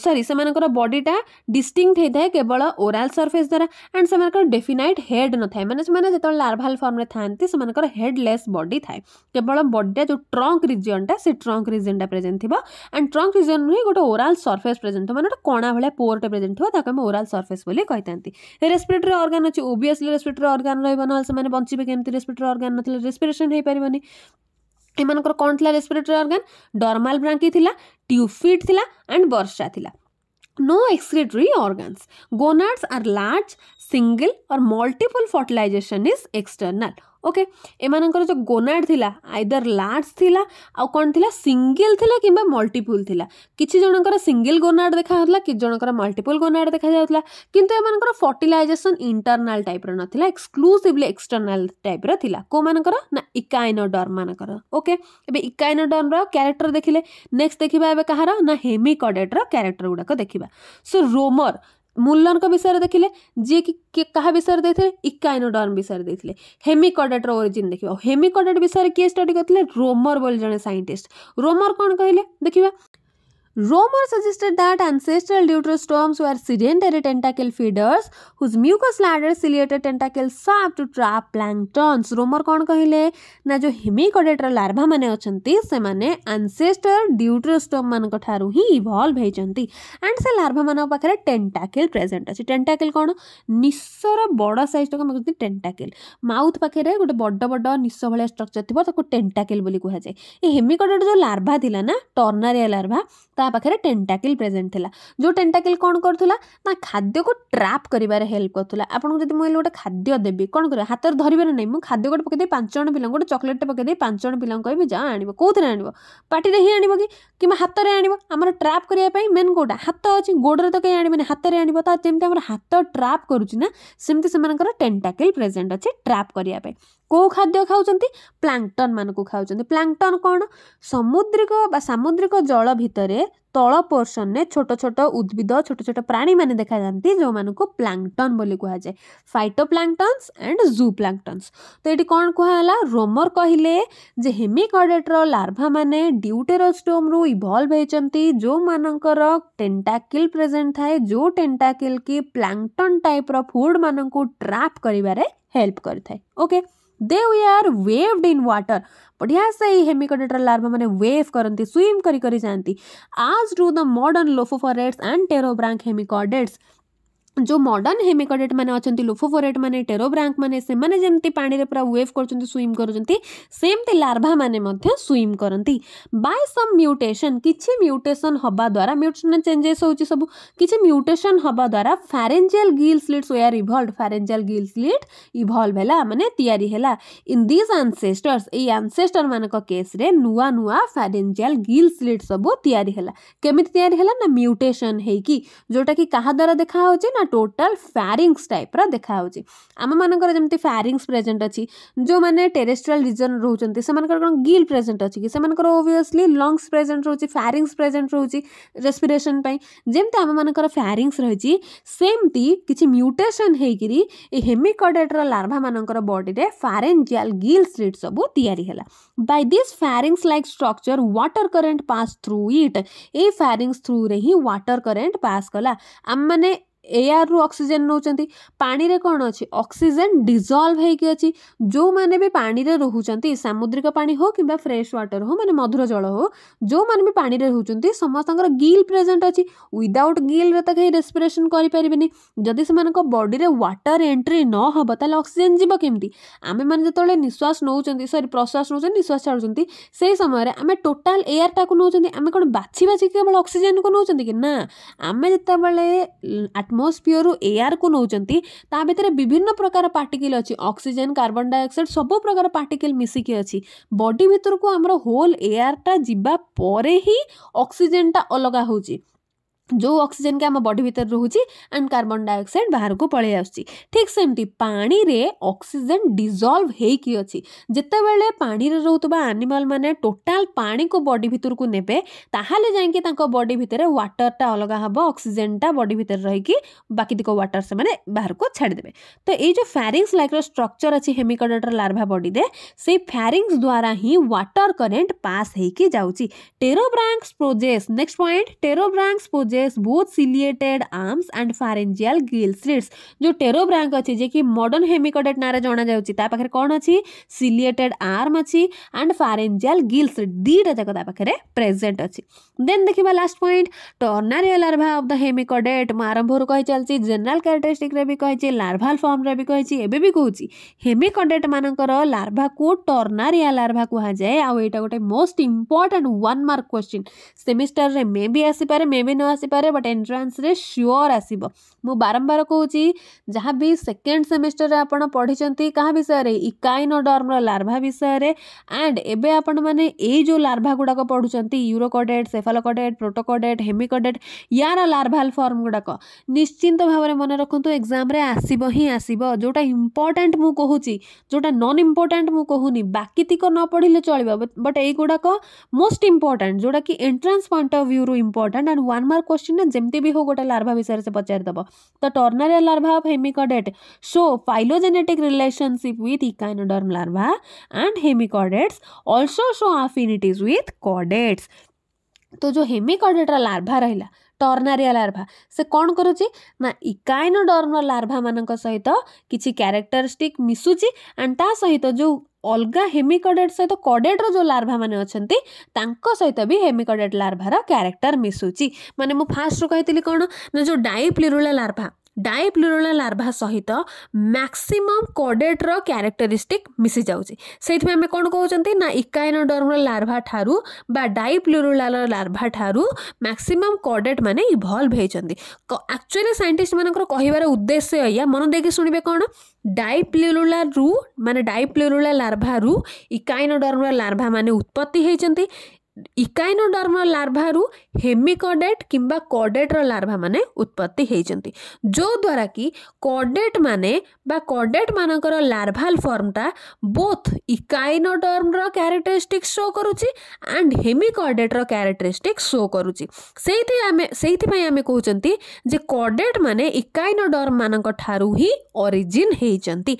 सरी से बडीटा डिस्टिंक्ट होता केवल ओराल सरफेस द्वारा एंड से डेफिनाइट हेड न था मैंने जो लार्भाल फर्म्रे थे हेडलेस बडी थाए केवल बडीटा जो ट्रंक रिजनटा से ट्रंक रिजन ରିଜନ୍ଟା ପ୍ରେଜେଣ୍ଟ ଥିବ ଆଣ୍ଡ ଟ୍ରଙ୍କ ରିଜନ୍ରୁ ହିଁ ଗୋଟେ ଓରାଲ ସର୍ଫେସ୍ ପ୍ରେଜେଣ୍ଟ ଥିବ ମାନେ ଗୋଟେ କଣା ଭଳିଆ ପୋରଟେ ପ୍ରେଜେଣ୍ଟ ଥିବ ତାକୁ ଆମେ ଓରାଲ ସର୍ଫେସ୍ ବୋଲି କହିଥାନ୍ତି ରେସ୍ପିରେଟରୀ ଅର୍ଗାନ ଅଛି ଓବିଏସ୍ଲି ରେସ୍ପିରେଟରୀ ଅର୍ଗାନ ରହିବ ନହେଲେ ସେମାନେ ବଞ୍ଚିବେ କେମିତି ରେସ୍ପିରେଟରୀ ଅର୍ଗାନ ନଥିଲେ ରେସ୍ପିରେସନ୍ ହେଇପାରିବନି ଏମାନଙ୍କର କ'ଣ ଥିଲା ରେସ୍ପିରେଟରୀ ଅର୍ଗାନ ଡର୍ମାଲ ବ୍ରାଙ୍କି ଥିଲା ଟ୍ୟୁଫିଟ୍ ଥିଲା ଆଣ୍ଡ ବର୍ଷା ଥିଲା no excretory organs gonads are large single or multiple fertilization is external okay ଏମାନଙ୍କର ଯେଉଁ ଗୋନାଡ଼ ଥିଲା ଆଇଦର ଲାର୍ଜ ଥିଲା ଆଉ କ'ଣ ଥିଲା ସିଙ୍ଗିଲ୍ ଥିଲା କିମ୍ବା ମଲ୍ଟିପୁଲ୍ ଥିଲା କିଛି ଜଣଙ୍କର ସିଙ୍ଗିଲ୍ ଗୋନାଡ଼ ଦେଖାଯାଉଥିଲା କିଛି ଜଣଙ୍କର ମଲ୍ଟିପୁଲ୍ ଗୋନାଡ଼ ଦେଖାଯାଉଥିଲା କିନ୍ତୁ ଏମାନଙ୍କର ଫର୍ଟିଲାଇଜେସନ୍ ଇଣ୍ଟରନାଲ୍ ଟାଇପ୍ର ନଥିଲା ଏକ୍ସକ୍ଲୁସିଭଲି ଏକ୍ସଟର୍ନାଲ୍ ଟାଇପ୍ର ଥିଲା କେଉଁମାନଙ୍କର ନା ଇକାଇନୋଡର୍ମ ମାନଙ୍କର ଓକେ ଏବେ ଇକାଇନୋଡର୍ମର କ୍ୟାରେକ୍ଟର ଦେଖିଲେ ନେକ୍ସଟ ଦେଖିବା ଏବେ କାହାର ନା ହେମିକଡେଟ୍ର କ୍ୟାରେକ୍ଟର ଗୁଡ଼ାକ ଦେଖିବା ସୋ ରୋମର ମୂଲ୍ୟଙ୍କ ବିଷୟରେ ଦେଖିଲେ ଯିଏକି କାହା ବିଷୟରେ ଦେଇଥିଲେ ଇକାଇନୋଡର୍ମ ବିଷୟରେ ଦେଇଥିଲେ ହେମିକଡେଟ୍ର ଓରିଜିନ୍ ଦେଖିବା ହେମିକଡେଟ୍ ବିଷୟରେ କିଏ ଷ୍ଟଡି କରିଥିଲେ ରୋମର ବୋଲି ଜଣେ ସାଇଣ୍ଟିଷ୍ଟ ରୋମର କ'ଣ କହିଲେ ଦେଖିବା Romer suggested that ancestral deuterostorms were sedentary tentacle feeders whose mucous ladders ciliated tentacles served to trap planktons. Romer କ'ଣ କହିଲେ ନା ଯେଉଁ ହିମିକୋଡେଟ୍ର ଲାର୍ଭାମାନେ ଅଛନ୍ତି ସେମାନେ ଆନସେଷ୍ଟର ଡ୍ୟୁଟ୍ରୋଷ୍ଟୋମ୍ମାନଙ୍କ ଠାରୁ ହିଁ ଇଭଲ୍ଭ ହେଇଛନ୍ତି ଆଣ୍ଡ ସେ ଲାର୍ଭାମାନଙ୍କ ପାଖରେ ଟେଣ୍ଟାକିଲ୍ ପ୍ରେଜେଣ୍ଟ ଅଛି ଟେଣ୍ଟାକିଲ୍ କ'ଣ ନିଶର ବଡ଼ ସାଇଜ୍ଟା କ'ଣ କହୁଛନ୍ତି ଟେଣ୍ଟାକିଲ୍ ମାଉଥ୍ ପାଖରେ ଗୋଟେ ବଡ଼ ବଡ଼ ନିଶ ଭଳିଆ ଷ୍ଟ୍ରକ୍ଚର୍ ଥିବ ତାକୁ ଟେଣ୍ଟାକିଲ୍ ବୋଲି କୁହାଯାଏ ଏ ହେମିକୋଡେଟ୍ ଯେଉଁ ଲାର୍ଭା ଥିଲା ନା ଟର୍ନାରିଆ ଲାର୍ଭା ତା ପାଖରେ ଟେଣ୍ଟାକିଲ୍ ପ୍ରେଜେଣ୍ଟ ଥିଲା ଯେଉଁ ଟେଣ୍ଟାକିଲ୍ କ'ଣ କରୁଥିଲା ନା ଖାଦ୍ୟକୁ ଟ୍ରାପ୍ କରିବାରେ ହେଲ୍ପ କରୁଥିଲା ଆପଣଙ୍କୁ ଯଦି ମୁଁ ହେଲେ ଗୋଟେ ଖାଦ୍ୟ ଦେବି କ'ଣ କରିବା ହାତରେ ଧରିବାର ନାହିଁ ମୁଁ ଖାଦ୍ୟ ଗୋଟେ ପକାଇଦେବି ପାଞ୍ଚ ଜଣ ପିଲାଙ୍କୁ ଗୋଟେ ଚକୋଲେଟ୍ଟେ ପକାଇଦେବି ପାଞ୍ଚ ଜଣ ପିଲାଙ୍କୁ କହିବି ଯାହା ଆଣିବ କେଉଁଥିରେ ଆଣିବ ପାଟିରେ ହିଁ ଆଣିବ କି କିମ୍ବା ହାତରେ ଆଣିବ ଆମର ଟ୍ରାପ୍ କରିବା ପାଇଁ ମେନ୍ କେଉଁଟା ହାତ ଅଛି ଗୋଡ଼ରେ ତ କେହି ଆଣିବନି ହାତରେ ଆଣିବ ତ ଯେମିତି ଆମର ହାତ ଟ୍ରାପ୍ କରୁଛି ନା ସେମିତି ସେମାନଙ୍କର ଟେଣ୍ଟାକିଲ୍ ପ୍ରେଜେଣ୍ଟ ଅଛି ଟ୍ରାପ୍ କରିବା ପାଇଁ କେଉଁ ଖାଦ୍ୟ ଖାଉଛନ୍ତି ପ୍ଲାଙ୍କଟନ୍ମାନଙ୍କୁ ଖାଉଛନ୍ତି ପ୍ଲାଙ୍କଟନ୍ କ'ଣ ସମୁଦ୍ରିକ ବା ସାମୁଦ୍ରିକ ଜଳ ଭିତରେ ତଳ ପୋର୍ସନରେ ଛୋଟ ଛୋଟ ଉଦ୍ଭିଦ ଛୋଟ ଛୋଟ ପ୍ରାଣୀମାନେ ଦେଖାଯାନ୍ତି ଯେଉଁମାନଙ୍କୁ ପ୍ଲାଙ୍କଟନ୍ ବୋଲି କୁହାଯାଏ ଫାଇଟୋ ପ୍ଲାଙ୍କଟନ୍ସ ଆଣ୍ଡ ଜୁ ପ୍ଲାଙ୍କଟନ୍ସ ତ ଏଠି କ'ଣ କୁହାଗଲା ରୋମର କହିଲେ ଯେ ହେମିକଡ଼େଟ୍ର ଲାର୍ଭାମାନେ ଡ୍ୟୁଟେରୋଷ୍ଟୋମ୍ରୁ ଇଭଲ୍ଭ ହେଇଛନ୍ତି ଯେଉଁମାନଙ୍କର ଟେଣ୍ଟାକିଲ୍ ପ୍ରେଜେଣ୍ଟ ଥାଏ ଯେଉଁ ଟେଣ୍ଟାକିଲ୍ କି ପ୍ଲାଙ୍କଟନ୍ ଟାଇପ୍ର ଫୁଡ଼ମାନଙ୍କୁ ଟ୍ରାପ୍ କରିବାରେ ହେଲ୍ପ କରିଥାଏ okay they are waved in water बढ़िया से ही हेमिकोडेटर लार्वा मैंने वेव करती स्विम करी करी जाती आज do the modern lophophorates and pterobranch hemichordates जो मॉडर्न हेमिकडेट मैंने अच्छा लुफोफोरेट मैंने टेरोब्रांक मैंने जमी पाने से पूरा वेव कर स्विम करमती लार्भा मैंने स्विम करती बाय सम म्यूटेशन किसी म्यूटेसन हवा द्वारा म्यूटेशन चेंजेस हो सब किसी म्यूटेसन हवा द्वारा pharyngeal gill slit were evolve pharyngeal gill slit evolve है मैंने या इन दिज आनसेस्टर्स ये आनसेस्टर मानक केस्रे नुआ नुआ फारेजेल गिल स्लिट्स सब या कमी या म्यूटेसन हो जोटा कि क्या द्वारा देखा हो ନା ଟୋଟାଲ ଫ୍ୟାରିଙ୍ଗସ୍ ଟାଇପ୍ର ଦେଖାହେଉଛି ଆମମାନଙ୍କର ଯେମିତି ଫ୍ୟାରିଙ୍ଗସ୍ ପ୍ରେଜେଣ୍ଟ ଅଛି ଯେଉଁମାନେ ଟେରେଷ୍ଟ୍ରିଆଲ୍ ରିଜନ୍ ରହୁଛନ୍ତି ସେମାନଙ୍କର କ'ଣ ଗିଲ୍ ପ୍ରେଜେଣ୍ଟ ଅଛି କି ସେମାନଙ୍କର ଓଭିୟସ୍ଲି ଲଙ୍ଗସ୍ ପ୍ରେଜେଣ୍ଟ ରହୁଛି ଫ୍ୟାରିଙ୍ଗସ୍ ପ୍ରେଜେଣ୍ଟ ରହୁଛି ରେସ୍ପିରେସନ୍ ପାଇଁ ଯେମିତି ଆମମାନଙ୍କର ଫ୍ୟାରିଙ୍ଗସ୍ ରହିଛି ସେମିତି କିଛି ମ୍ୟୁଟେସନ୍ ହେଇକିରି ଏ ହେମିକଡ଼େଟ୍ର ଲାର୍ଭାମାନଙ୍କର ବଡ଼ିରେ ଫାରେଞ୍ଜିଆଲ୍ ଗିଲ୍ ସ୍ଲିଟ୍ ସବୁ ତିଆରି ହେଲା by this pharynx like structure water current pass through it ଏଇ ଫ୍ୟାରିଙ୍ଗସ୍ ଥ୍ରୁରେ ହିଁ ୱାଟର୍ କରେଣ୍ଟ ପାସ୍ କଲା ଆମମାନେ ଏୟାରରୁ ଅକ୍ସିଜେନ୍ ନେଉଛନ୍ତି ପାଣିରେ କ'ଣ ଅଛି ଅକ୍ସିଜେନ୍ ଡିଜଲ୍ଭ ହେଇକି ଅଛି ଯେଉଁମାନେ ବି ପାଣିରେ ରହୁଛନ୍ତି ସାମୁଦ୍ରିକ ପାଣି ହଉ କିମ୍ବା ଫ୍ରେଶ୍ ୱାଟର୍ ହଉ ମାନେ ମଧୁର ଜଳ ହଉ ଯେଉଁମାନେ ବି ପାଣିରେ ରହୁଛନ୍ତି ସମସ୍ତଙ୍କର ଗିଲ୍ ପ୍ରେଜେଣ୍ଟ ଅଛି ୱିଦାଉଟ୍ ଗିଲ୍ରେ ତ କେହି ରେସ୍ପିରେସନ୍ କରିପାରିବେନି ଯଦି ସେମାନଙ୍କ ବଡ଼ିରେ ୱାଟର୍ ଏଣ୍ଟ୍ରି ନ ହେବ ତାହେଲେ ଅକ୍ସିଜେନ୍ ଯିବ କେମିତି ଆମେମାନେ ଯେତେବେଳେ ନିଶ୍ୱାସ ନେଉଛନ୍ତି ସରି ପ୍ରଶ୍ୱାସ ନେଉଛନ୍ତି ନିଶ୍ୱାସ ଛାଡ଼ୁଛନ୍ତି ସେହି ସମୟରେ ଆମେ ଟୋଟାଲ୍ ଏୟାରଟାକୁ ନେଉଛନ୍ତି ଆମେ କ'ଣ ବାଛି ବାଛି କେବଳ ଅକ୍ସିଜେନ୍କୁ ନେଉଛନ୍ତି କି ନା ଆମେ ଯେତେବେଳେ ଆଟ୍ମୋସ୍ଫିଅରରୁ ଏୟାରକୁ ନେଉଛନ୍ତି ତା ଭିତରେ ବିଭିନ୍ନ ପ୍ରକାର ପାର୍ଟିକିଲ୍ ଅଛି ଅକ୍ସିଜେନ୍ କାର୍ବନ୍ ଡାଇଅକ୍ସାଇଡ୍ ସବୁ ପ୍ରକାର ପାର୍ଟିକିଲ୍ ମିଶିକି ଅଛି ବଡି ଭିତରକୁ ଆମର ହୋଲ୍ ଏୟାରଟା ଯିବା ପରେ ହିଁ ଅକ୍ସିଜେନ୍ଟା ଅଲଗା ହେଉଛି ଯେଉଁ ଅକ୍ସିଜେନ୍କି ଆମ ବଡ଼ି ଭିତରେ ରହୁଛି ଆଣ୍ଡ କାର୍ବନ୍ ଡାଇଅକ୍ସାଇଡ଼୍ ବାହାରକୁ ପଳେଇ ଆସୁଛି ଠିକ୍ ସେମିତି ପାଣିରେ ଅକ୍ସିଜେନ୍ ଡିଜଲ୍ଭ ହେଇକି ଅଛି ଯେତେବେଳେ ପାଣିରେ ରହୁଥିବା ଆନିମଲ୍ ମାନେ ଟୋଟାଲ୍ ପାଣିକୁ ବଡ଼ି ଭିତରକୁ ନେବେ ତାହେଲେ ଯାଇକି ତାଙ୍କ ବଡ଼ି ଭିତରେ ୱାଟର୍ଟା ଅଲଗା ହେବ ଅକ୍ସିଜେନ୍ଟା ବଡ଼ି ଭିତରେ ରହିକି ବାକିତିକ ୱାଟର୍ ସେମାନେ ବାହାରକୁ ଛାଡ଼ିଦେବେ ତ ଏଇ ଯେଉଁ ଫ୍ୟାରିଙ୍ଗ୍ସ ଲାଇକ୍ର ଷ୍ଟ୍ରକ୍ଚର୍ ଅଛି ହେମିକଡ଼ଟର ଲାର୍ଭା ବଡ଼ିରେ ସେଇ ଫ୍ୟାରିଙ୍ଗ୍ସ ଦ୍ୱାରା ହିଁ ୱାଟର୍ କରେଣ୍ଟ ପାସ୍ ହେଇକି ଯାଉଛି pterobranchs possess next point pterobranchs possess face both ciliated arms and pharyngeal gill slits जो टेरोब्रांक अच्छे जे कि मॉडर्न हेमिकोडेट नारे जना जाउची ता पाखरे कोन अछि सिलिएटेड आर्म अछि एंड फारेंजियल गिल स्लिट दीटा जाक ता पाखरे प्रेजेंट अछि देन देखिबा last point tornaria larva of the hemichordate मु आरंभ रु कहि चलची जनरल कैरेक्टरिस्टिक रे भी कहि लार्वाल फॉर्म रे भी कहि एबे भी कहूची हेमिकोडेट मानकर लार्वा को टर्नारियल लार्वा कुहा जाए आ एटा गोटे most important one mark question semester रे मे भी आसी पारे मे भी न ଆସିପାରେ ବଟ୍ ଏଣ୍ଟ୍ରାନ୍ସରେ ସିଓର୍ ଆସିବ ମୁଁ ବାରମ୍ବାର କହୁଛି ଯାହା ବି ସେକେଣ୍ଡ ସେମିଷ୍ଟରରେ ଆପଣ ପଢ଼ିଛନ୍ତି କାହା ବିଷୟରେ ଇକାଇନୋଡର୍ମର ଲାର୍ଭା ବିଷୟରେ ଆଣ୍ଡ ଏବେ ଆପଣମାନେ ଏଇ ଯେଉଁ ଲାର୍ଭା ଗୁଡ଼ାକ ପଢ଼ୁଛନ୍ତି ୟୁରୋକୋଡେଟ୍ ସେଫାଲୋକୋଡେଟ୍ ପ୍ରୋଟୋକୋଡେଟ୍ ହେମିକୋଡେଟ୍ ୟାର ଲାର୍ଭାଲ୍ ଫର୍ମ ଗୁଡ଼ାକ ନିଶ୍ଚିନ୍ତ ଭାବରେ ମନେ ରଖନ୍ତୁ ଏକ୍ଜାମ୍ରେ ଆସିବ ହିଁ ଆସିବ ଯେଉଁଟା ଇମ୍ପୋର୍ଟାଣ୍ଟ ମୁଁ କହୁଛି ଯେଉଁଟା ନନ୍ ଇମ୍ପୋର୍ଟାଣ୍ଟ ମୁଁ କହୁନି ବାକିତିକ ନ ପଢ଼ିଲେ ଚଳିବ ବଟ୍ ଏଇଗୁଡ଼ାକ ମୋଷ୍ଟ ଇମ୍ପୋର୍ଟାଣ୍ଟ ଯେଉଁଟାକି ଏଣ୍ଟ୍ରାନ୍ସ ପଏଣ୍ଟ ଅଫ୍ ଭ୍ୟୁରୁ ଇମ୍ପୋର୍ଟାଣ୍ଟ ଆଣ୍ଡ ୱାନ୍ ମାର୍କ କୋଶ୍ଚିନ୍ରେ ଯେମିତି ବି ହେଉ ଗୋଟେ ଲାର୍ଭା ବିଷୟରେ ସେ ପଚାରିଦେବ ତ tornaria larva of hemichordate so phylogenetic relationship with echinoderm larva and hemichordates also so affinities with chordates तो जो हेमिकॉडेट्रा लार्भा रहा ଟର୍ନାରିଆ ଲାର୍ଭା ସେ କ'ଣ କରୁଛି ନା ଇକାଇନୋଡର୍ମ ଲାର୍ଭାମାନଙ୍କ ସହିତ କିଛି କ୍ୟାରେକ୍ଟରିଷ୍ଟିକ୍ ମିଶୁଛି ଆଣ୍ଡ ତା ସହିତ ଯେଉଁ ଅଲଗା ହେମିକଡେଟ୍ ସହିତ କଡେଟ୍ର ଯେଉଁ ଲାର୍ଭାମାନେ ଅଛନ୍ତି ତାଙ୍କ ସହିତ ବି ହେମିକଡେଟ୍ ଲାର୍ଭାର କ୍ୟାରେକ୍ଟର ମିଶୁଛି ମାନେ ମୁଁ ଫାର୍ଷ୍ଟରୁ କହିଥିଲି କ'ଣ ନା ଯେଉଁ ଡାଇପ୍ଲିରୁଲା ଲାର୍ଭା ଡାଇପ୍ଲୁରୋଲା ଲାର୍ଭା ସହିତ ମ୍ୟାକ୍ସିମମ୍ କଡେଟ୍ର କ୍ୟାରେକ୍ଟରିଷ୍ଟିକ୍ ମିଶିଯାଉଛି ସେଇଥିପାଇଁ ଆମେ କ'ଣ କହୁଛନ୍ତି ନା ଇକାଇନଡର୍ମର ଲାର୍ଭା ଠାରୁ ବା ଡାଇପ୍ଲୁରୋଲାର ଲାର୍ଭା ଠାରୁ ମ୍ୟାକ୍ସିମମ୍ କଡେଟ୍ ମାନେ ଇଭଲ୍ଭ ହେଇଛନ୍ତି ଆକ୍ଚୁଆଲି ସାଇଣ୍ଟିଷ୍ଟମାନଙ୍କର କହିବାର ଉଦ୍ଦେଶ୍ୟ ଏଇଆ ମନ ଦେଇକି ଶୁଣିବେ କ'ଣ ଡାଇପ୍ଲୁରୁଲାରୁ ମାନେ ଡାଇପ୍ଲୁରୁଲା ଲାର୍ଭାରୁ ଇକାଇନଡର୍ମର ଲାର୍ଭା ମାନେ ଉତ୍ପତ୍ତି ହେଇଛନ୍ତି ଇକାଇନୋଡର୍ମ ଲାର୍ଭାରୁ ହେମିକଡେଟ୍ କିମ୍ବା କଡେଟ୍ର ଲାର୍ଭାମାନେ ଉତ୍ପତ୍ତି ହେଇଛନ୍ତି ଯେଉଁଦ୍ୱାରା କି କଡେଟ୍ ମାନେ ବା କଡେଟ୍ ମାନଙ୍କର ଲାର୍ଭାଲ୍ ଫର୍ମଟା ବୋଥ୍ ଇକାଇନୋଡର୍ମର କ୍ୟାରେକ୍ଟରିଷ୍ଟିକ୍ ଶୋ କରୁଛି ଆଣ୍ଡ ହେମିକଡେଟ୍ର କ୍ୟାରେକ୍ଟରିଷ୍ଟିକ୍ ଶୋ କରୁଛି ସେଇଥି ଆମେ ସେଇଥିପାଇଁ ଆମେ କହୁଛନ୍ତି ଯେ କଡେଟ୍ ମାନେ ଇକାଇନୋଡର୍ମ ମାନଙ୍କ ଠାରୁ ହିଁ ଅରିଜିନ୍ ହେଇଛନ୍ତି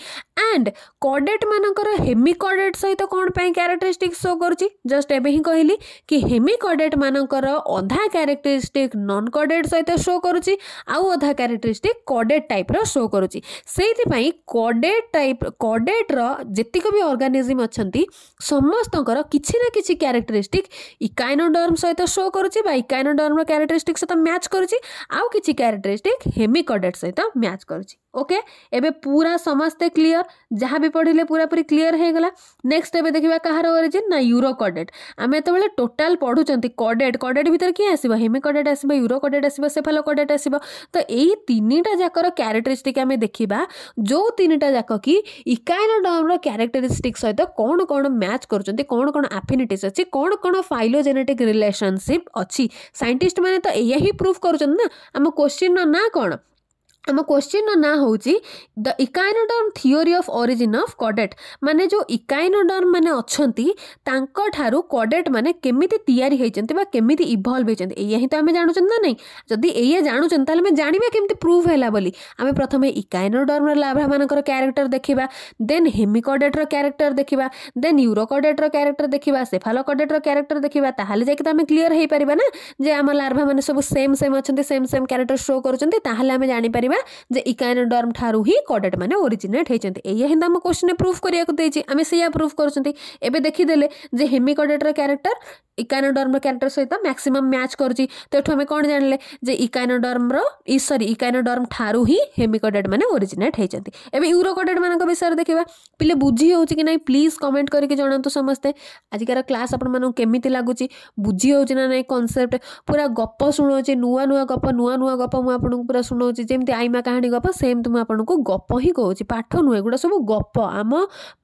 ଆଣ୍ଡ କଡେଟ୍ ମାନଙ୍କର ହେମିକଡେଟ୍ ସହିତ କ'ଣ ପାଇଁ କ୍ୟାରେକ୍ଟରିଷ୍ଟିକ୍ ଶୋ କରୁଛି ଜଷ୍ଟ ଏବେ ହିଁ କହିଲି କି ମାନଙ୍କର ଅଧା କ୍ୟାରେକ୍ଟରିଷ୍ଟିକ୍ ନନ୍ କଡେଟ୍ ସହିତ ଶୋ କରୁଛି ଆଉ ଅଧା କ୍ୟାରେକ୍ଟରିଷ୍ଟିକ୍ କଡେଟ୍ ଟାଇପ୍ର ଶୋ କରୁଛି ସେଇଥିପାଇଁ କଡେଟ୍ ଟାଇପ୍ କଡେଟ୍ର ଯେତିକ ବି ଅର୍ଗାନିଜିମ୍ ଅଛନ୍ତି ସମସ୍ତଙ୍କର କିଛି ନା କିଛି କ୍ୟାରେକ୍ଟରିଷ୍ଟିକ୍ ଇକାଇନୋଡର୍ମ ସହିତ ଶୋ କରୁଛି ବା ଇକାଇନୋଡର୍ମର କ୍ୟାରେକ୍ଟରିଷ୍ଟିକ୍ ସହିତ ମ୍ୟାଚ୍ କରୁଛି ଆଉ କିଛି କ୍ୟାରେକ୍ଟରିଷ୍ଟିକ୍ ହେମିକଡେଟ୍ ସହିତ ମ୍ୟାଚ୍ କରୁଛି ওके एबे पूरा समस्ते क्लीयर जहाँ भी पढ़ले पूरापूरी क्लीयर होगा नेक्स्ट एवं देखा कहार ओरिजिन ना यूरो कडेट आम जो टोटाल पढ़ुं कडेट कडेट भर किए आसो हेमी कडेट आस यूरो कडेट आस सेफालो कडेट आस तो यही तीनटा जाकर क्यारेक्टरीस्टिक आम देखा जो तीन जाक कि इकाइनोडर्मर क्यारेक्टरीस्टिक सहित कौन कौन मैच कर कौन कौन आफिनिटीज अच्छी कौन कौन फाइलोजेनेटिक रिलेसनशिप अच्छी सैंटिस्ट मैंने तो यही प्रूफ करा आम क्वेश्चन ना कौन आम क्वेश्चन ना हूँ the echinoderm theory of origin of कडेट माने जो इकाइनोडर्म मैंने अच्छा कडेट मैंने केमी या केमी इभल्व होती या तो आम जानूं ना नहीं जदि या जानूं तो जाना केमी प्रूव है आम प्रथम इकाइनोडर्म लाभ्रा मान क्यारेक्टर देखा देन हेमिकडेट्र क्यारेक्टर देखा देन यूरोकडेट्र क्यारेक्टर देखा सेफालोकडेट्र क्यारेक्टर देखा जाए तो आम क्लीयर हो पारा ना जे आम लार्भा मैंने सब सेम सेम अच्छे सेम सेम क्यारेक्टर शो करें आम जापर କରିବା ଯେ ଇକାଇନୋଡର୍ମ ଠାରୁ ହିଁ କଡେଟ୍ ମାନେ ଓରିଜିନେଟ୍ ହେଇଛନ୍ତି ଏଇଆ ହିଁ ଆମ କ୍ୱେଶ୍ଚିନ୍ରେ ପ୍ରୁଫ୍ କରିବାକୁ ଦେଇଛି ଆମେ ସେଇଆ ପ୍ରୁଫ୍ କରୁଛନ୍ତି ଏବେ ଦେଖିଦେଲେ ଯେ ହେମିକଡେଟ୍ର କ୍ୟାରେକ୍ଟର ଇକାଇନୋଡର୍ମର କ୍ୟାରେକ୍ଟର ସହିତ ମ୍ୟାକ୍ସିମମ୍ ମ୍ୟାଚ୍ କରୁଛି ତ ଏଠୁ ଆମେ କ'ଣ ଜାଣିଲେ ଯେ ଇକାଇନୋଡର୍ମର ଇ ସରି ଇକାଇନୋଡର୍ମ ଠାରୁ ହିଁ ହେମିକଡେଟ୍ ମାନେ ଓରିଜିନେଟ୍ ହେଇଛନ୍ତି ଏବେ ୟୁରୋକଡେଟ୍ମାନଙ୍କ ବିଷୟରେ ଦେଖିବା ପିଲେ ବୁଝି ହେଉଛି କି ନାହିଁ ପ୍ଲିଜ୍ କମେଣ୍ଟ କରିକି ଜଣାନ୍ତୁ ସମସ୍ତେ ଆଜିକାର କ୍ଲାସ୍ ଆପଣମାନଙ୍କୁ କେମିତି ଲାଗୁଛି ବୁଝି ହେଉଛି ନା ନାହିଁ କନସେପ୍ଟ ପୁରା ଗପ ଶୁଣାଉଛି ନୂଆ ନୂଆ ଗପ ନୂଆ ନୂଆ ଗପ ମୁଁ ଆପଣଙ୍କୁ ପୁରା ଶୁଣାଉଛି ଯେମିତି କାଇମା କାହାଣୀ ଗପ ସେମିତି ମୁଁ ଆପଣଙ୍କୁ ଗପ ହିଁ କହୁଛି ପାଠ ନୁହେଁ ଏଗୁଡ଼ା ସବୁ ଗପ ଆମ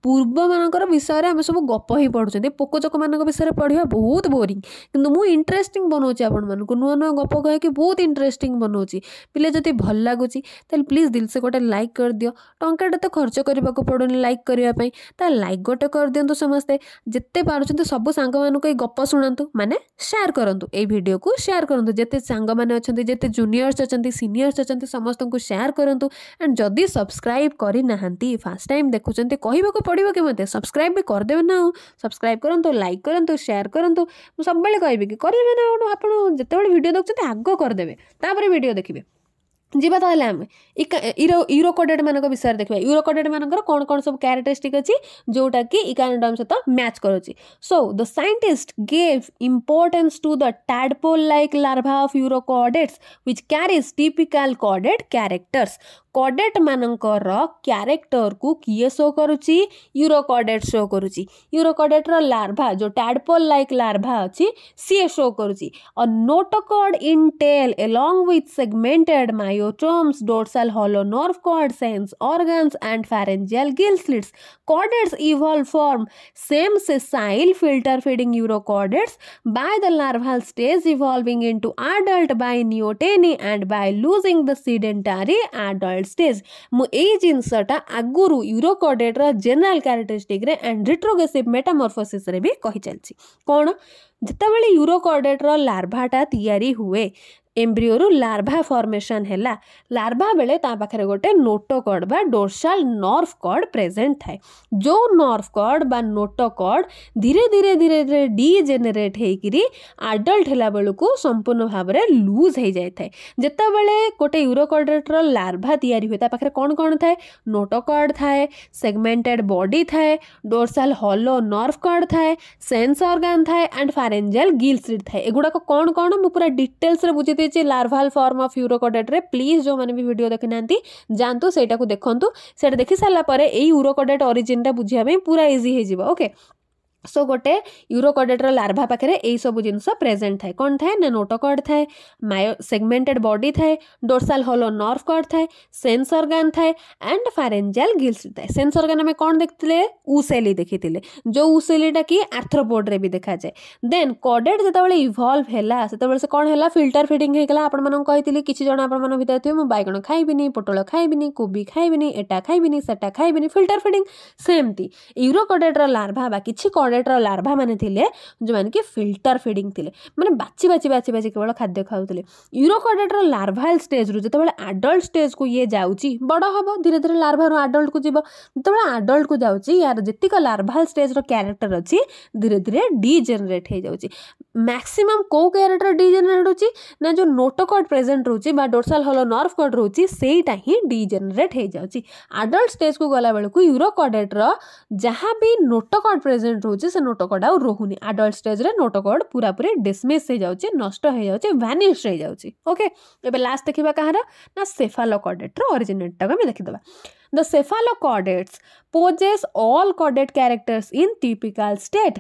ପୂର୍ବମାନଙ୍କର ବିଷୟରେ ଆମେ ସବୁ ଗପ ହିଁ ପଢ଼ୁଛନ୍ତି ପୋକଚୋକମାନଙ୍କ ବିଷୟରେ ପଢ଼ିବା ବହୁତ ବୋରିଂ କିନ୍ତୁ ମୁଁ ଇଣ୍ଟରେଷ୍ଟିଂ ବନାଉଛି ଆପଣମାନଙ୍କୁ ନୂଆ ନୂଆ ଗପ କହିକି ବହୁତ ଇଣ୍ଟରେଷ୍ଟିଂ ବନାଉଛି ପିଲେ ଯଦି ଭଲ ଲାଗୁଛି ତାହେଲେ ପ୍ଲିଜ୍ ଦିଲସେ ଗୋଟେ ଲାଇକ୍ କରିଦିଅ ଟଙ୍କାଟା ତ ଖର୍ଚ୍ଚ କରିବାକୁ ପଡ଼ୁନି ଲାଇକ୍ କରିବା ପାଇଁ ତା ଲାଇକ୍ ଗୋଟେ କରିଦିଅନ୍ତୁ ସମସ୍ତେ ଯେତେ ପାରୁଛନ୍ତି ସବୁ ସାଙ୍ଗମାନଙ୍କୁ ଏଇ ଗପ ଶୁଣାନ୍ତୁ ମାନେ ସେୟାର କରନ୍ତୁ ଏଇ ଭିଡ଼ିଓକୁ ସେୟାର କରନ୍ତୁ ଯେତେ ସାଙ୍ଗମାନେ ଅଛନ୍ତି ଯେତେ ଜୁନିୟର୍ସ ଅଛନ୍ତି ସିନିୟର୍ସ ଅଛନ୍ତି ସମସ୍ତଙ୍କୁ કુ શેર કરું તો એન્ડ જોદી સબસ્ક્રાઇબ કરી નહંતિ ફર્સ્ટ ટાઈમ દેખું છેંતે કહીવા કો પડીબો કે સબસ્ક્રાઇબ ભી કર દેવ ના સબસ્ક્રાઇબ કરું તો લાઈક કરું તો શેર કરું તો સબ બળે કહીબે કે કરી લેના આપણો જેતે બળે વિડિયો જોછે આગો કર દેબે તાપર વિડિયો દેખીબે ଯିବା ତାହେଲେ ଆମେ ଇରୋ ମାନଙ୍କ ବିଷୟରେ ଦେଖିବା ମାନଙ୍କର କ'ଣ କ'ଣ ସବୁ କ୍ୟାରେକ୍ଟରିଷ୍ଟିକ୍ ଅଛି ଯେଉଁଟାକି ଇକାନୋଡମ୍ ସହିତ ମ୍ୟାଚ୍ କରୁଛି so the scientist gave importance to the tadpole like larva of urochordates which carries typical କୋଡେଟ୍ କ୍ୟାରେକ୍ଟର୍ସ ମାନଙ୍କର କ୍ୟାରେକ୍ଟରକୁ କିଏ ଶୋ କରୁଛି ୟୁରୋକଡେଟ୍ ଶୋ କରୁଛି ୟୁରୋକଡେଟ୍ର ଲାର୍ଭା ଯେଉଁ ଟ୍ୟାଡ଼ପୋଲ୍ ଲାଇକ୍ ଲାର୍ଭା ଅଛି ସିଏ ଶୋ କରୁଛି a notochord in tail along with segmented myotomes dorsal hollow nerve cord sense organs and pharyngeal gill slits chordates evolved from same sessile filter feeding urochordates by the larval stage evolving into adult by neoteny and by losing the sedentary adult stage ମୁଁ ଏଇ ଜିନିଷଟା ଆଗରୁ ୟୁରୋକଡେଟ୍ର general କ୍ୟାରେକ୍ଟରିଷ୍ଟିକ୍ରେ and ରିଟ୍ରୋଗେସିଭ୍ ମେଟାମର୍ଫୋସିସ୍ରେ ବି କହିଚାଲିଛି କ'ଣ ଯେତେବେଳେ ୟୁରୋକଡେଟ୍ର ଲାର୍ଭାଟା ତିଆରି ହୁଏ ଏମ୍ବ୍ରିଓରୁ ଲାର୍ଭା ଫର୍ମେସନ୍ ହେଲା ଲାର୍ଭା ବେଳେ ତା ପାଖରେ ଗୋଟେ ନୋଟ କର୍ଡ଼ ବା ଡୋର୍ସାଲ୍ ନର୍ଭ କର୍ଡ଼ ପ୍ରେଜେଣ୍ଟ ଥାଏ ଯେଉଁ ନର୍ଭ କର୍ଡ଼ ବା ନୋଟ କର୍ଡ଼ ଧୀରେ ଧୀରେ ଧୀରେ ଧୀରେ ଡିଜେନେରେଟ୍ ହେଇକିରି ଆଡଲ୍ଟ ହେଲା ବେଳକୁ ସମ୍ପୂର୍ଣ୍ଣ ଭାବରେ ଲୁଜ୍ ହେଇଯାଇଥାଏ ଯେତେବେଳେ ଗୋଟେ ୟୁରୋକର୍ଡ଼େଟ୍ର ଲାର୍ଭା ତିଆରି ହୁଏ ତା ପାଖରେ କ'ଣ କ'ଣ ଥାଏ ନୋଟ କର୍ଡ଼ ଥାଏ ସେଗମେଣ୍ଟେଡ୍ ବଡି ଥାଏ ଡୋର୍ସାଲ୍ ହଲୋ ନର୍ଭ କର୍ଡ଼ ଥାଏ ସେନ୍ସ ଅର୍ଗାନ୍ ଥାଏ ଆଣ୍ଡ ଫାରେଞ୍ଜାଲ୍ ଗିଲ୍ ସ୍ଲିଟ୍ ଥାଏ ଏଗୁଡ଼ାକ କ'ଣ କ'ଣ ମୁଁ ପୁରା ଡିଟେଲ୍ସରେ ବୁଝିଦେଇ ଆସିଛି ଲାର୍ଭାଲ ଫର୍ମ ଅଫ୍ ୟୁରୋକୋଡେଟ୍ରେ ପ୍ଲିଜ୍ ଯେଉଁମାନେ ବି ଭିଡ଼ିଓ ଦେଖିନାହାନ୍ତି ଯାଆନ୍ତୁ ସେଇଟାକୁ ଦେଖନ୍ତୁ ସେଇଟା ଦେଖି ସାରିଲା ପରେ ଏଇ ୟୁରୋକୋଡେଟ୍ ଅରିଜିନ୍ଟା ବୁଝିବା ପାଇଁ ପୁରା ଇଜି ହେଇଯିବ ଓକେ सो गोटे यूरोकोडेटर लार्भा पाखे यही सब जिन प्रेजेन्ट थाए कौन थाए ना नोटोकड थाए मायो सेगमेंटेड बॉडी थाए डोर्साल होलो नर्व कड थाए सेन्स अर्गान थाए एंड फारेजाल गिल्स थाए सेन्स अर्गान आम कौन देखते उसेली देखी जो उसेलीटा कि आर्थ्रोपोड्रे भी देखा जाए देन कडेड जो इभल्व है से कौन है फिल्टर फिडिंग होगा आपँ कही किसी जन आपत थे मुझे बैगण खाइबी पोटल खाइबी कोबी खाइबी एटा खाइबी सेटा खाइबी फिल्टर फिडिंग सेमती यूरोकोडेटर लार्भा किसी कडेड मेटर लार्भा मैंने जो मैंने कि फिल्टर फिडिंग थे मैंने बाची बाची बाची बाची केवल खाद्य खाऊ यूरोकडेटर लार्भाल स्टेज रू जो आडल्ट स्टेज को ये जाऊँगी बड़ हम धीरे धीरे लार्भारु आडल्ट को जब जो आडल्ट को यार जितक लार्भाल स्टेज्र क्यारेक्टर अच्छी धीरे धीरे डीजेनेट हो मैक्सीम कौ क्यारेक्टर डीजेनेट ना जो नोटोकड प्रेजेट रोच डोरसाल हल नर्व कड रोचा ही डीजेनेट हो आडल्ट स्टेज को गला बेलू यूरोकडेट्र जहाँ भी नोटोकड प्रेजेट रो से नोट कर्ड आउनि आडल्ट स्टेज नोट कर्ड पूरा पूरी डिसमिस् नष्ट हो जाए भानिश हो जाए ओके ये लास्ट देखा कह रहा सेफालो कर्डेट्र ओरिजिनेटा देखीद the cephalochordates possess all chordate characters in typical state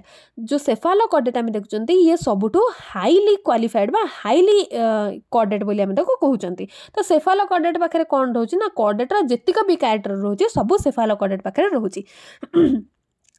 जो सेफालो कर्डेट देखु देखते ये सबुठ हाइली क्वाफाइड बा हाईली कर्डेट बोली आम कहते तो सेफालो कर्डेट पाखे कौन रोचे ना कर्डेट्र जितक भी क्यारेक्टर रोचे सब सेफालो कर्डेट पाखे रोचे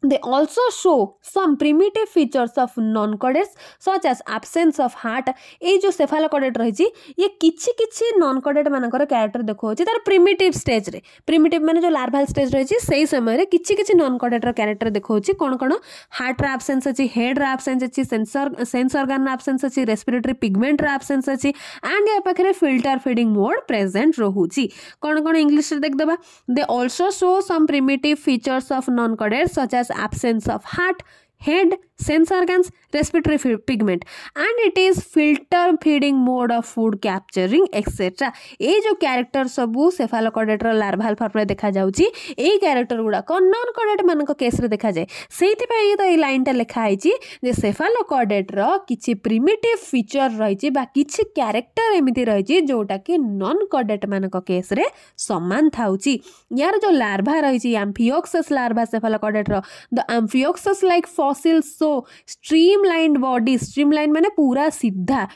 They also show some primitive features of non-chordates such as absence of heart. ये जो cephalochordate रही ये किछि किछि non-chordate मानकर character देखो तार primitive stage रे primitive माने जो larval stage रही सही समय रे किछि किछि non-chordate रो character देखो कौन कौन heart रा absence अछि head रा absence अछि sensor sense organ रा absence अछि respiratory pigment रा absence अछि and या पाखरे filter feeding mode present रहूची कौन कौन English रे देख दबा they also show some primitive features of non-chordates such as absence of heart, head, sense organs, respiratory pigment, and it is filter feeding mode of food capturing etc. ये जो character सबू सेफालोकडेटर लार्भाल firm रे देखा जाउची एई क्यारेक्टर गुडाक non कडेट मानक केस रे देखा जाए सेइथिପାଇଁ तो एई लाइनटा लेखा आइची जे सेफालोकडेट रो किछि प्रिमिटिव फीचर रहिची बा किछि क्यारेक्टर एमिति रहिची जोटा कि नन कडेट मानक केस रे समान थाउची यार जो लार्भा रहिची amphioxus larva cephalochordate the amphioxus like fossil so so stream body streamline मैंने पूरा सीधा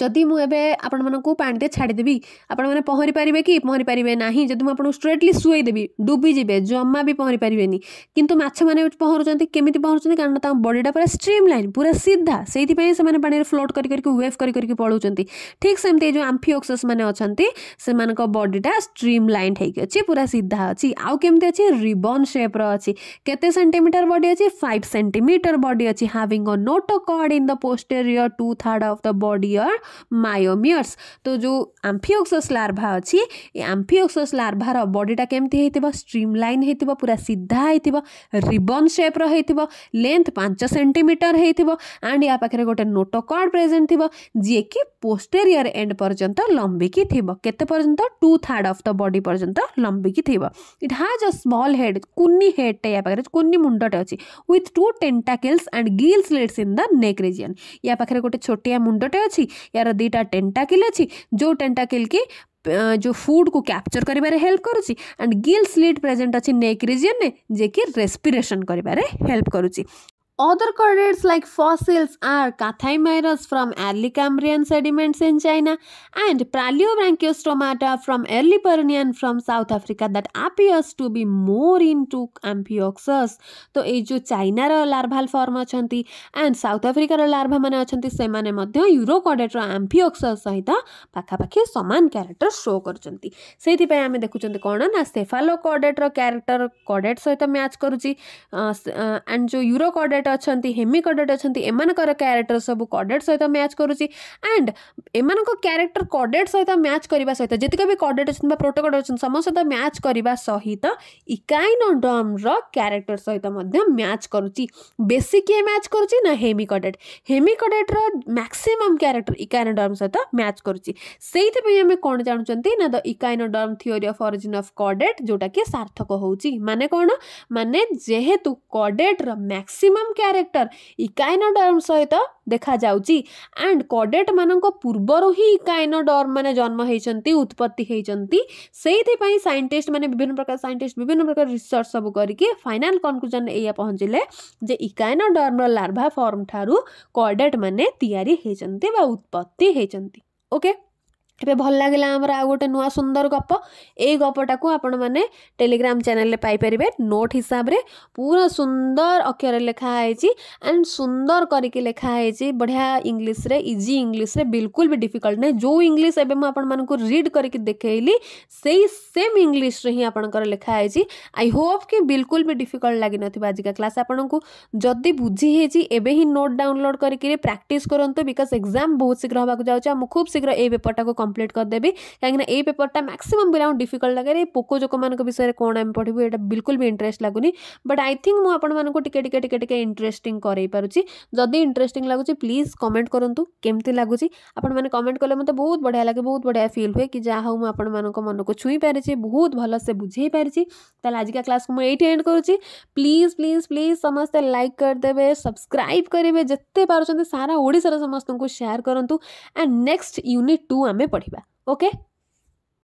ଯଦି ମୁଁ ଏବେ ଆପଣମାନଙ୍କୁ ପାଣିରେ ଛାଡ଼ିଦେବି ଆପଣମାନେ ପହଁରି ପାରିବେ କି ପହଁରି ପାରିବେ ନାହିଁ ଯଦି ମୁଁ ଆପଣଙ୍କୁ ଷ୍ଟ୍ରେଟଲି ଶୁଆଇଦେବି ଡୁବିଯିବେ ଜମା ବି ପହଁରି ପାରିବେନି କିନ୍ତୁ ମାଛମାନେ ପହଁରୁଛନ୍ତି କେମିତି ପହଁରୁଛନ୍ତି କାରଣ ତାଙ୍କ ବଡ଼ିଟା ପୁରା ଷ୍ଟ୍ରିମ୍ ଲାଇନ୍ ପୁରା ସିଧା ସେଇଥିପାଇଁ ସେମାନେ ପାଣିରେ ଫ୍ଲୋଟ୍ କରି କରିକି ୱେଭ୍ କରି କରିକି ପଳାଉଛନ୍ତି ଠିକ୍ ସେମିତି ଏଇ ଯେଉଁ ଆମ୍ଫିଓକ୍ସସ୍ ମାନେ ଅଛନ୍ତି ସେମାନଙ୍କ ବଡ଼ିଟା ଷ୍ଟ୍ରିମ୍ ଲାଇନ୍ ହେଇକି ଅଛି ପୁରା ସିଧା ଅଛି ଆଉ କେମିତି ଅଛି ରିବନ୍ ସେପ୍ର ଅଛି କେତେ ସେଣ୍ଟିମିଟର ବଡ଼ି ଅଛି ଫାଇଭ୍ ସେଣ୍ଟିମିଟର ବଡ଼ି ଅଛି having a notochord in the posterior two third of the body or are myomeres ତ ଯେଉଁ ଆମ୍ଫିଓକ୍ସସ୍ ଲାର୍ଭା ଅଛି ଏ ଆମ୍ଫିଓକ୍ସସ୍ ଲାର୍ଭାର ବଡ଼ିଟା କେମିତି ହେଇଥିବ ଷ୍ଟ୍ରିମ୍ ଲାଇନ୍ ହେଇଥିବ ପୁରା ସିଧା ହେଇଥିବ ରିବନ୍ ସେପ୍ର ହେଇଥିବ ଲେନ୍ଥ ପାଞ୍ଚ ସେଣ୍ଟିମିଟର ହେଇଥିବ ଆଣ୍ଡ ୟା ପାଖରେ ଗୋଟେ ନୋଟୋକର୍ଡ଼ ପ୍ରେଜେଣ୍ଟ ଥିବ ଯିଏକି ପୋଷ୍ଟେରିୟର ଏଣ୍ଡ ପର୍ଯ୍ୟନ୍ତ ଲମ୍ବିକି ଥିବ କେତେ ପର୍ଯ୍ୟନ୍ତ two third of the body ପର୍ଯ୍ୟନ୍ତ ଲମ୍ବିକି ଥିବ it has a small head କୁନି ହେଡ଼୍ଟେ ୟା ପାଖରେ କୁନି ମୁଣ୍ଡଟେ ଅଛି with two tentacles and gills lids in the neck region ୟା ପାଖରେ ଗୋଟେ ଛୋଟିଆ ମୁଣ୍ଡଟେ ଅଛି यार दुटा टेन्टाकिल अच्छी जो टेन्टाकिल की जो फूड को कैप्चर कर हेल्प करुच्ची एंड गिल्स लिड प्रेजेंट अच्छी नेक रिजन में जेकि कि रेस्पिरेसन कर हेल्प करुच्ची Other chordates like fossils are Kathaimyrus from early Cambrian sediments in China and Praliobranchiostomata from early Permian from South Africa that appears to be more into Amphioxus. तो ये जो चाइनार larval form अच्छा and south आफ्रिकार larva मैंने अच्छा से यूरोकडेट्र आम्फिओक्सस सहित पाखापाखि सामान क्यारेक्टर शो कर आम देखुं कौन ना सेफालो कडेट्र क्यारेक्टर कडेट सहित मैच करुच्ची एंड जो यूरोकडेट କଡେଟ୍ ଅଛନ୍ତି ହେମି କଡେଟ୍ ଅଛନ୍ତି ଏମାନଙ୍କର କ୍ୟାରେକ୍ଟର ସବୁ କଡେଟ୍ ସହିତ ମ୍ୟାଚ୍ କରୁଛି ଆଣ୍ଡ ଏମାନଙ୍କ କ୍ୟାରେକ୍ଟର କଡେଟ୍ ସହିତ ମ୍ୟାଚ୍ କରିବା ସହିତ ଯେତିକ ବି କଡେଟ୍ ଅଛନ୍ତି ବା ପ୍ରୋଟୋକଡେଟ୍ ଅଛନ୍ତି ସମସ୍ତ ସହିତ ମ୍ୟାଚ୍ କରିବା ସହିତ ଇକାଇନୋଡମ୍ର କ୍ୟାରେକ୍ଟର ସହିତ ମଧ୍ୟ ମ୍ୟାଚ୍ କରୁଛି ବେଶୀ କିଏ ମ୍ୟାଚ୍ କରୁଛି ନା ହେମି କଡେଟ୍ ହେମି କଡେଟ୍ର ମ୍ୟାକ୍ସିମମ୍ କ୍ୟାରେକ୍ଟର ଇକାଇନୋଡର୍ମ ସହିତ ମ୍ୟାଚ୍ କରୁଛି ସେଇଥିପାଇଁ ଆମେ କ'ଣ ଜାଣୁଛନ୍ତି ନା the echinoderm theory of origin of କଡେଟ୍ ଯେଉଁଟାକି ସାର୍ଥକ ହେଉଛି ମାନେ କ'ଣ ମାନେ ଯେହେତୁ କଡେଟ୍ର ମ୍ୟାକ୍ସିମମ୍ କମନ୍ କ୍ୟାରେକ୍ଟର ଇକାଇନଡର୍ମ ସହିତ ଦେଖାଯାଉଛି ଆଣ୍ଡ କଡେଟ୍ମାନଙ୍କ ପୂର୍ବରୁ ହିଁ ଇକାଇନଡର୍ମମାନେ ଜନ୍ମ ହେଇଛନ୍ତି ଉତ୍ପତ୍ତି ହେଇଛନ୍ତି ସେଇଥିପାଇଁ ସାଇଣ୍ଟିଷ୍ଟମାନେ ବିଭିନ୍ନ ପ୍ରକାର ସାଇଣ୍ଟିଷ୍ଟ ବିଭିନ୍ନ ପ୍ରକାର ରିସର୍ଚ୍ଚ ସବୁ କରିକି ଫାଇନାଲ୍ କନକ୍ଲୁଜନ୍ ଏଇଆ ପହଞ୍ଚିଲେ ଯେ ଇକାଇନଡର୍ମର ଲାର୍ଭା ଫର୍ମ ଠାରୁ କଡେଟ୍ମାନେ ତିଆରି ହେଇଛନ୍ତି ବା ଉତ୍ପତ୍ତି ହେଇଛନ୍ତି ଓକେ एवं भल लगला आम आउ गोटे नुआ सुंदर गप ये गपटा को आपण मैंने टेलीग्राम चेल पाइपर नोट हिसाब से पूरा सुंदर अक्षर लिखाही एंड सुंदर करके लिखाही बढ़िया इंग्लीश रे इजी इंग्लीश रे बिल्कुल भी डिफिकल्ट ना जो इंग्लीश एवं मुझे रिड करके देखली से सेम इंग्लीश रे ही आपंकर लिखाही आई होप कि बिल्कुल भी डिफिकल्ट लगि नज का क्लास आपको जदि बुझी एवे ही नोट डाउनलोड करके प्राक्ट करूँ बिकज एक्जाम बहुत शीघ्र हाँ जाऊँ खूब शीघ्र ये पेपर टाक कम्प्लीट करदेवि कहीं पेपर टाइम मैक्सीम पे डिफिकल्ट लगे पोको जो मानक विषय में कौन आम पढ़ू ये बिल्कुल भी इंटरेस्ट लगुन बट आई थिंक मुझक टे इंटरेस्ट कई पार्टी जदि इंटरेस्ट लगुच प्लीज कमेंट करूँ केमती लगुच आपने कमेंट कले मतलब बहुत बढ़िया लगे बहुत बढ़िया फिल हुए कि जहाँ हूँ मन को छुई पारे बहुत भल से बुझे पारी आजिका क्लास को मुझे एंड कर प्लीज प्लीज प्लीज समस्ते लाइक करदे सब्सक्राइब करेंगे जिते पार्टी सारा ओडार समस्त को सेयार करूँ एंड नेक्स्ट यूनिट टू आम पढ़ा ପଢ଼ିବା ଓକେ